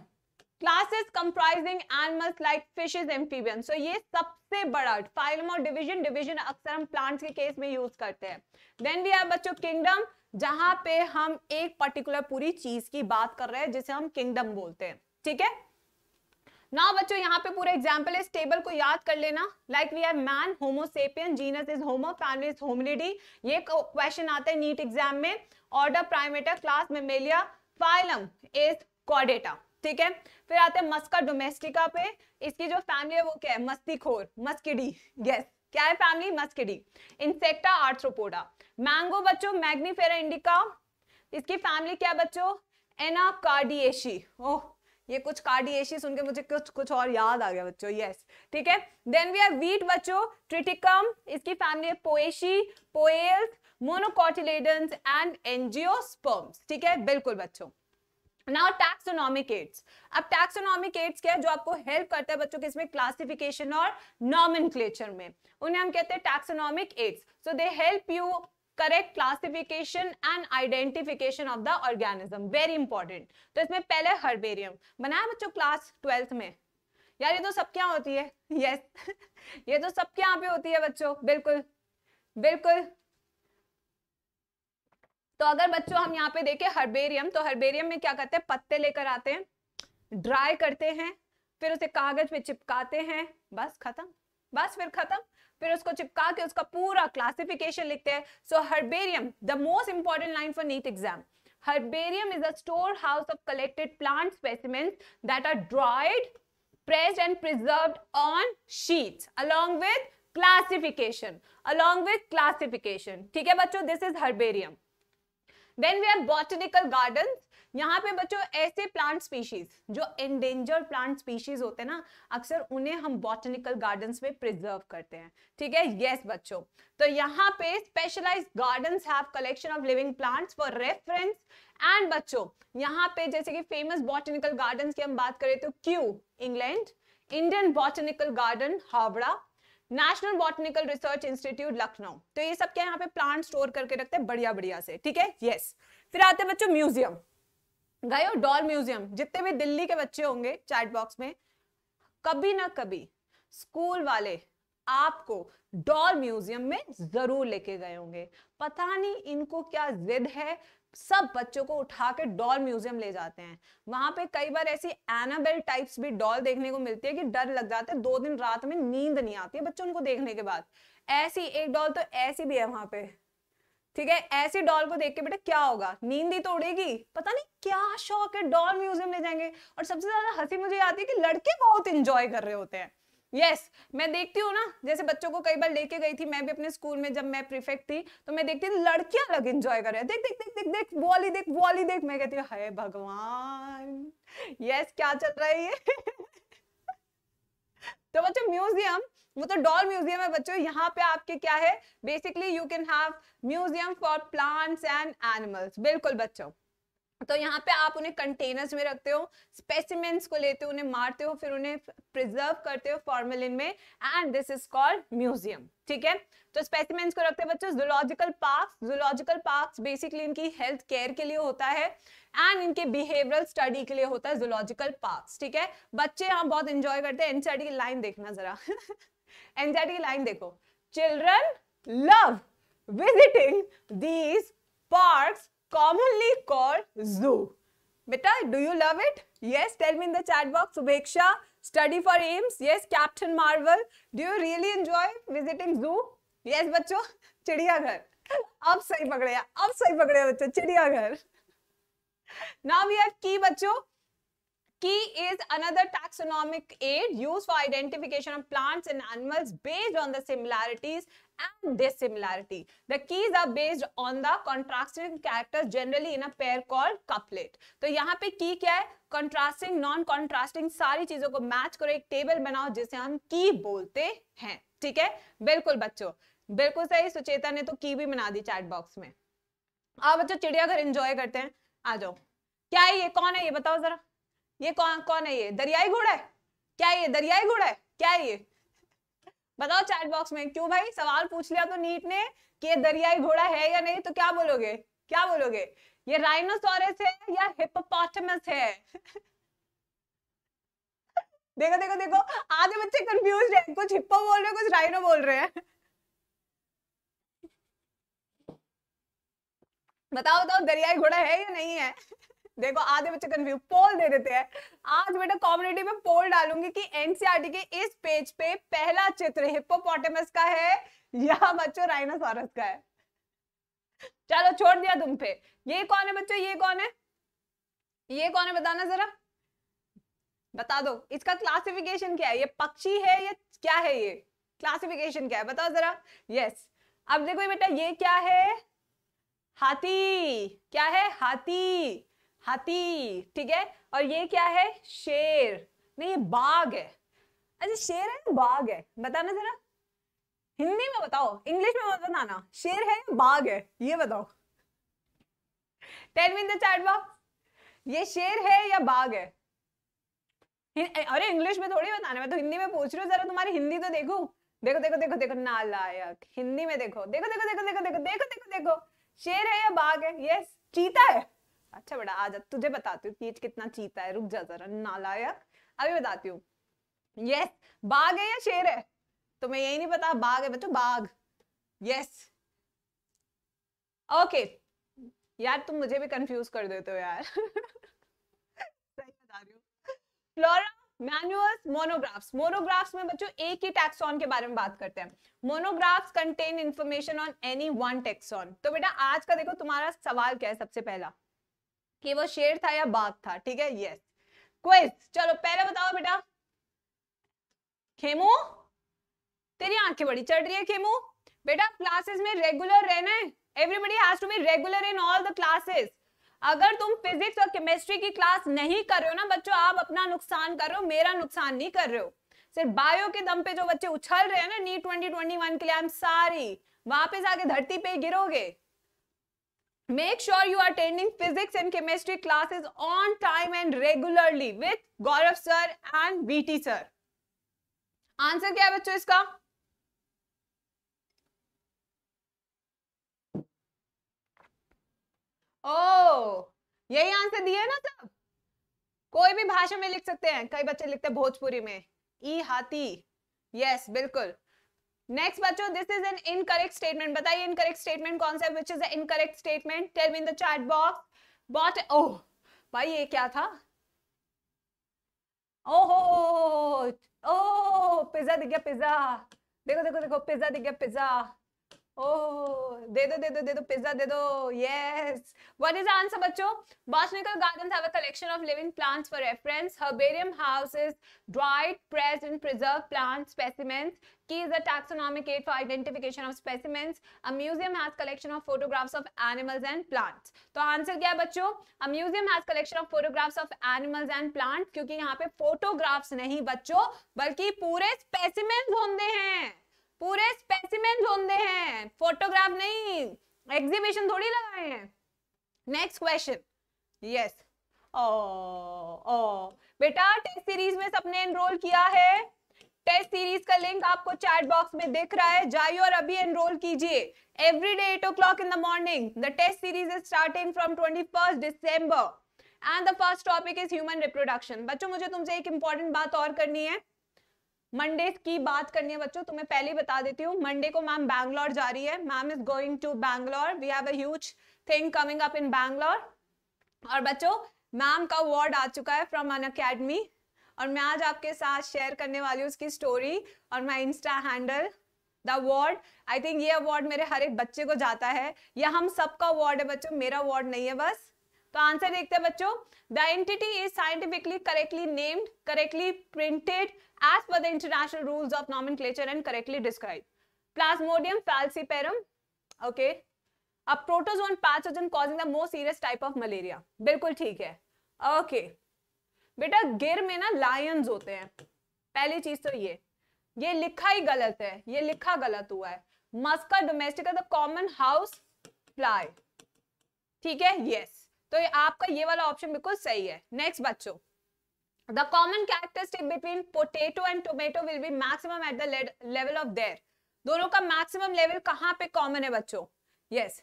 classes comprising animals like fishes amphibian so ये सबसे बड़ा फाइलम और डिवीजन डिवीजन अक्सर हम प्लांट्स के केस में यूज करते हैं देन वी हैव बच्चों किंगडम जहां पे हम एक पर्टिकुलर पूरी चीज की बात कर रहे हैं जिसे हम किंगडम बोलते हैं ठीक है नाउ बच्चों यहाँ पे पूरा एग्जाम्पल इस टेबल को याद कर लेना like we have man homo sapien genus is homo family is hominidae ये क्वेश्चन आता है नीट एग्जाम में order primates class mammalia phylum is कॉडेटा ठीक है फिर आते हैं मस्का डोमेस्टिका पे इसकी जो फैमिली है वो क्या है मस्तीखोर मस्किडी यस क्या है family Muscidae insecta arthropoda mango बच्चों मैग्नीफेरा इंडिका इसकी फैमिली क्या बच्चों एना कार्डिएशी ओह ये कुछ कार्डिएशी उनके मुझे कुछ कुछ और याद आ गया बच्चों यस ठीक है देन वी आर वीट बच्चो ट्रिटिकम इसकी फैमिली है पोएशी पोएल मोनोकॉटिलेडन्स एंड एंजियोस्पर्म्स ठीक है बिल्कुल बच्चों नाउ टैक्सोनॉमिक एड्स अब टैक्सोनॉमिक एड्स क्या है जो आपको हेल्प करता है बच्चों के इसमें क्लासिफिकेशन और नॉमिनक्लेचर में उन्हें हम कहते हैं taxonomic aids so they help you correct classification and identification of the organism very important तो इसमें पहले हर्बेरियम बनाया बच्चों क्लास ट्वेल्थ में यार ये तो सब क्या होती है यस yes. ये तो सब क्या पे होती है बच्चों बिल्कुल बिल्कुल तो अगर बच्चों हम यहाँ पे देखें हर्बेरियम तो हर्बेरियम में क्या करते हैं पत्ते लेकर आते हैं ड्राई करते हैं फिर उसे कागज पे चिपकाते हैं बस खत्म बस फिर खत्म फिर उसको चिपका के उसका पूरा क्लासिफिकेशन लिखते हैं so herbarium the most important line for NEET exam herbarium is a store house of collected plant specimen that are dried pressed and preserve on sheet along with classification along with classification ठीक है बच्चों this is herbarium then we are botanical garden यहाँ पे बच्चों ऐसे plant species जो endanger plant species होते हैं ना अक्सर उन्हें हम बॉटनिकल गार्डन में प्रिजर्व करते हैं ठीक है यस yes, बच्चों तो यहाँ पे specialise garden have collection of living plants for reference and बच्चों यहाँ पे जैसे कि फेमस बॉटनिकल गार्डन की हम बात करें तो Kew England Indian botanical garden Howrah national botanical research institute Lucknow तो ये सब क्या यहाँ पे प्लांट स्टोर करके रखते हैं बढ़िया बढ़िया से ठीक है यस फिर आते हैं बच्चों म्यूजियम गए हो डॉल म्यूजियम जितने भी दिल्ली के बच्चे होंगे चैट बॉक्स में कभी ना कभी स्कूल वाले आपको डॉल म्यूजियम में जरूर लेके गए होंगे पता नहीं इनको क्या जिद है सब बच्चों को उठा के डॉल म्यूजियम ले जाते हैं वहां पे कई बार ऐसी एनाबेल टाइप्स भी डॉल देखने को मिलती है कि डर लग जाता है दो दिन रात में नींद नहीं आती है बच्चों को देखने के बाद ऐसी एक डॉल तो ऐसी भी है वहां पे ठीक है ऐसी डॉल को देख के बेटा क्या होगा नींद ही तो उड़ेगी पता नहीं क्या शौक है डॉल म्यूजियम ले जाएंगे और सबसे ज्यादा हंसी मुझे आती है कि लड़के बहुत इंजॉय कर रहे होते हैं यस yes, मैं देखती हूँ ना जैसे बच्चों को कई बार लेके गई थी मैं भी अपने स्कूल में जब मैं प्रीफेक्ट थी तो मैं देखती थी लड़कियां अलग इंजॉय कर रहे हैं देख देख देख देख देख वॉली देख वॉली देख मैं कहती हूँ हाय भगवान यस yes, क्या चल रहा है ये तो बच्चों म्यूजियम वो तो डॉल म्यूजियम है बच्चों यहाँ पे आपके क्या है basically you can have museum for plants and animals बिल्कुल बच्चों तो यहाँ पे आप उन्हें कंटेनर्स में रखते हो स्पेसिमेंट्स को लेते हो उन्हें मारते हो फिर उन्हें प्रिजर्व करते हो फॉर्मेलिन में and this is called museum ठीक है तो स्पेसिमेंट्स को रखते हैं बच्चों zoological park zoological park basically इनकी हेल्थ केयर के लिए होता है एंड इनके बिहेवियरल स्टडी के लिए होता है जूलॉजिकल पार्क ठीक है बच्चे यहाँ बहुत इंजॉय करते हैं एनसीआरटी की लाइन देखना जरा एंजाइटी की लाइन देखो children love visiting these parks commonly called zoo beta do you love it yes tell me in the chat box subheksha study for aims yes captain marvel do you really enjoy visiting zoo yes bachcho चिड़ियाघर अब सही पकड़े अब सही पकड़े बच्चों चिड़ियाघर now we have की बच्चों Key is another taxonomic aid used for identification of plants and animals based on the similarities and dissimilarity. The keys are based on the contrasting characters generally in a pair called couplet. तो यहाँ पे key क्या है Contrasting, non contrasting सारी चीजों को match करो एक table बनाओ जिसे हम key बोलते हैं ठीक है बिल्कुल बच्चों बिल्कुल सही सुचेता ने तो की भी बना दी चैट बॉक्स में आओ बच्चों चिड़ियाघर एंजॉय करते हैं आ जाओ क्या है ये कौन है ये बताओ जरा ये कौन कौन है ये दरियाई घोड़ा है क्या ये दरियाई घोड़ा है क्या ये बताओ चैट बॉक्स में क्यों भाई सवाल पूछ लिया तो नीट ने कि ये दरियाई घोड़ा है या नहीं तो क्या बोलोगे क्या बोलोगे ये राइनोसोरस है या हिपोपोटमस है देखो देखो देखो आधे बच्चे कंफ्यूज है कुछ हिप्पो बोल रहे हैं कुछ राइनो बोल रहे हैं बताओ बताओ दरियाई घोड़ा है या नहीं है देखो आधे बच्चे कंफ्यूज पोल दे देते हैं आज बेटा कॉम्युनिटी में पोल डालूंगी कि एनसीआरटी e के इस पेज पे पहला चित्र हिप्पोपोटेमस का है या बच्चों राइनासोरस का है चलो छोड़ दिया तुम पे ये कौन है बच्चों ये कौन है ये कौन है बताना जरा बता दो इसका क्लासिफिकेशन क्या है ये पक्षी है या क्या है ये क्लासिफिकेशन क्या है बताओ जरा यस अब देखो बेटा ये क्या है हाथी क्या है हाथी हाथी ठीक है और ये क्या है शेर नहीं ये बाघ है अच्छा शेर है बाघ है बताना जरा हिंदी में बताओ इंग्लिश में मत बताना शेर है या बाघ है ये बताओ टेन मिनट चार्ट ये शेर है या बाघ है अरे इंग्लिश में थोड़ी बताना मैं तो हिंदी में पूछ रही हूँ जरा तुम्हारी हिंदी तो देखो देखो देखो देखो देखो नालायक हिंदी में देखो देखो देखो देखो देखो देखो देखो देखो देखो शेर है या बाघ है यस चीता है अच्छा बेटा आ जा तुझे बताती हूँ पीच कितना चीता है रुक जा जरा नालायक अभी बताती हूँ यस बाघ है या शेर है तो मैं यही नहीं पता बाघ है बच्चों बाघ यस ओके यार तुम मुझे भी कंफ्यूज कर देते हो यार सही बता रही फ्लोरा मैनुअल्स मोनोग्राफ्स मोनोग्राफ्स में बच्चों एक ही टैक्सॉन के बारे में बात करते हैं monographs contain information on any one taxon तो बेटा आज का देखो तुम्हारा सवाल क्या है सबसे पहला कि वो शेर था या बाघ था ठीक है यस क्विज चलो पहले बताओ बेटा खेमू तेरी आंखें बड़ी चढ़ रही है खेमू बेटा क्लासेस में रेगुलर रहना है everybody has to be regular in all the classes अगर तुम फिजिक्स और केमिस्ट्री की क्लास नहीं कर रहे हो ना बच्चों आप अपना नुकसान कर रहे हो मेरा नुकसान नहीं कर रहे हो सिर्फ बायो के दम पे जो बच्चे उछल रहे हैं ना नीट 2021 के लिए आई एम सारी वापस आके धरती पे गिरोगे Make sure you are attending physics and chemistry classes on time and regularly with Gaurav sir and BT sir. Answer क्या है बच्चों इसका ओ यही आंसर दिया ना सब कोई भी भाषा में लिख सकते हैं कई बच्चे लिखते हैं भोजपुरी में ई हाथी यस बिल्कुल नेक्स्ट बच्चों this is an incorrect statement बताइए इनकरेक्ट स्टेटमेंट कौन सा which is the incorrect statement tell me in the chat box bot oh भाई ये क्या था ओहो ओह पिज्जा दिख गया पिज्जा देखो देखो देखो पिज्जा दिख गया पिज्जा ओह दे दो दे दे दो पिज्जा दे दो यस बच्चों gardens have a collection of living plants for reference herbarium houses dried pressed preserve plant specimens key is a taxonomic aid for identification of specimens a museum has collection of photographs of animals and plants तो answer क्या है बच्चों a museum has collection of photographs of animals and plants क्योंकि यहाँ पे photographs नहीं बच्चों बल्कि पूरे स्पेसिमेंट होते हैं पूरे स्पेसिमेन होंगे हैं फोटोग्राफ नहीं एग्जीबिशन थोड़ी लगाए हैं next question yes oh oh बेटा टेस्ट सीरीज में सबने एनरोल किया है टेस्ट सीरीज का लिंक आपको चैट बॉक्स में दिख रहा है जाइए और अभी एनरोल कीजिए every day eight o'clock in the morning the test series is starting from twenty first December and the first topic is human reproduction बच्चों मुझे तुमसे एक इंपॉर्टेंट बात और करनी है मंडे की बात करनी है बच्चों तो मैं पहले बता देती हूँ मंडे को मैम बैंगलोर जा रही है ma'am is going to Bangalore we have a thing coming up in Bangalore और बच्चों मैम का अवार्ड आ चुका है फ्रॉम अन अकेडमी और मैं आज आपके साथ शेयर करने वाली हूँ उसकी स्टोरी और my insta handle the award I think ये अवार्ड मेरे हर एक बच्चे को जाता है यह हम सबका अवार्ड है बच्चों मेरा अवार्ड नहीं है बस तो आंसर देखते हैं बच्चों the entity is scientifically correctly named correctly printed as per the international rules of nomenclature and correctly described. Plasmodium falciparum, okay, a protozoan pathogen causing the most serious type of malaria. bilkul theek hai okay. beta gir mein na lions hote hain pehli cheez to ye ye likha hi galat hai ye likha galat hua hai Musca domestica the common house fly theek hai yes. तो ये आपका ये वाला option बिल्कुल सही है next बच्चों the common characteristic between potato and tomato will be maximum at the level of their दोनों का maximum level कहाँ पे common है बच्चों yes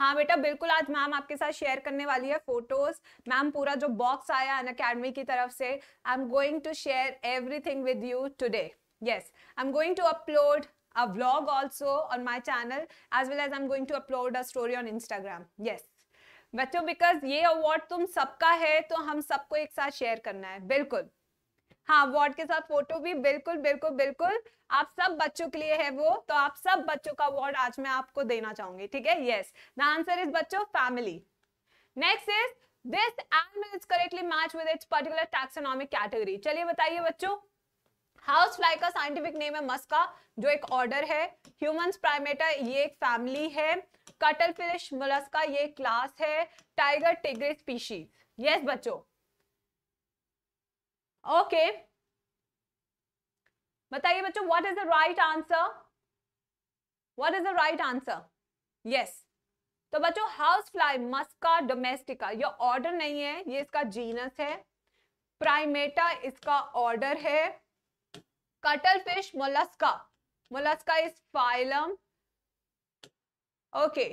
हाँ बेटा बिल्कुल आज मैम आपके साथ शेयर करने वाली है फोटोज मैम पूरा जो बॉक्स आया अन अकेडमी की तरफ से I am going to share everything with you today yes i'm going to upload a vlog also on my channel as well as i'm going to upload a story on instagram yes बच्चों because ये award तुम सबका है तो हम सबको एक साथ शेयर करना है बिल्कुल हाँ अवार्ड के साथ फोटो भी बिल्कुल बिल्कुल बिल्कुल आप सब बच्चों के लिए है वो तो आप सब बच्चों का अवार्ड आज मैं आपको देना चाहूंगी ठीक है यस द आंसर इज बच्चों family next is this animal is correctly match with its particular taxonomic category चलिए बताइए बच्चों हाउस फ्लाई का साइंटिफिक नेम है मस्का जो एक ऑर्डर है ह्यूमंस प्राइमेटा ये एक फैमिली है कटल फिश मोलस्का ये क्लास है टाइगर टिग्रे स्पीशीज यस बच्चों ओके बताइए बच्चों what is the right answer what is the right answer yes तो बच्चों हाउस फ्लाई मस्का डोमेस्टिका ये ऑर्डर नहीं है ये इसका जीनस है प्राइमेटा इसका ऑर्डर है cuttlefish Mollusca Mollusca is phylum okay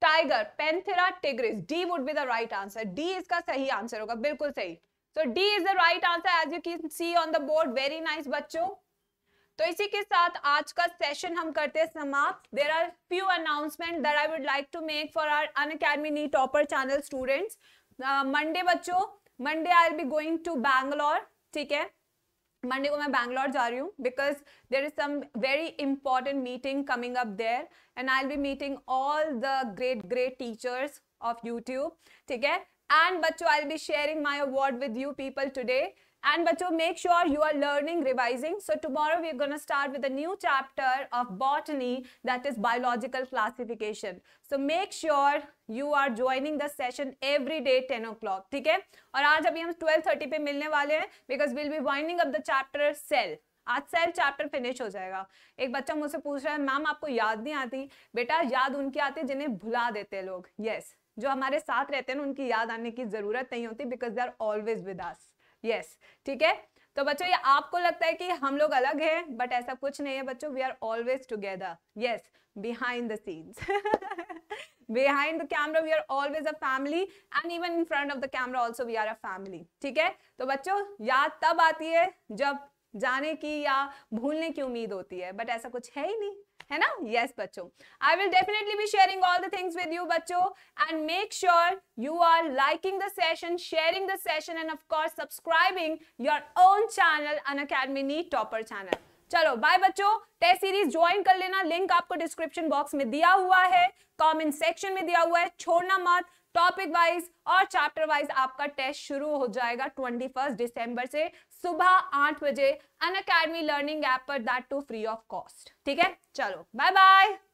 tiger Panthera tigris D would be the right answer D इसका सही आंसर होगा बिल्कुल सही so D is the right answer as you can see on the board very nice बच्चों तो इसी के साथ आज का सेशन हम करते हैं समाप्त there are few announcement that I would like to make for our Unacademy NEET topper channel students Monday बच्चों Monday I will be going to Bangalore ठीक है मंडे को मैं बैंगलोर जा रही हूँ because there is some very important meeting coming up there and I be meeting all the great great teachers of YouTube ठीक है एंड बच्चों I be sharing my award with you people today And bachcho make sure you are learning, revising. So tomorrow we are going to start with a new chapter of botany, that is biological classification. So make sure you are joining the session every day 10 o'clock theek hai aur aaj abhi hum 12:30 pe milne wale hain because we'll be winding up the chapter cell आज cell chapter finish हो जाएगा एक बच्चा मुझसे पूछ रहा है ma'am आपको याद नहीं आती बेटा याद उनकी आती है जिन्हें भुला देते हैं लोग यस yes, जो हमारे साथ रहते हैं ना उनकी याद आने की जरूरत नहीं होती because they are always with us yes ठीक है तो बच्चों ये आपको लगता है कि हम लोग अलग हैं बट ऐसा कुछ नहीं है बच्चों we are always together yes behind the scenes behind the camera we are always a family and even in front of the camera also we are a family ठीक है तो बच्चों याद तब आती है जब जाने की या भूलने की उम्मीद होती है बट ऐसा कुछ है ही नहीं है ना यस yes, बच्चों I will definitely be sharing all the things with you बच्चों and make sure you are liking the session sharing the session and of course subscribing your own channel Unacademy NEET topper channel चलो bye बच्चों test series join कर लेना link आपको description box में दिया हुआ है कमेंट सेक्शन में दिया हुआ है छोड़ना मत टॉपिक वाइज और चैप्टर वाइज आपका टेस्ट शुरू हो जाएगा 21 दिसंबर से सुबह आठ बजे अन अकेडमी लर्निंग ऐप पर that too free of cost ठीक है चलो बाय बाय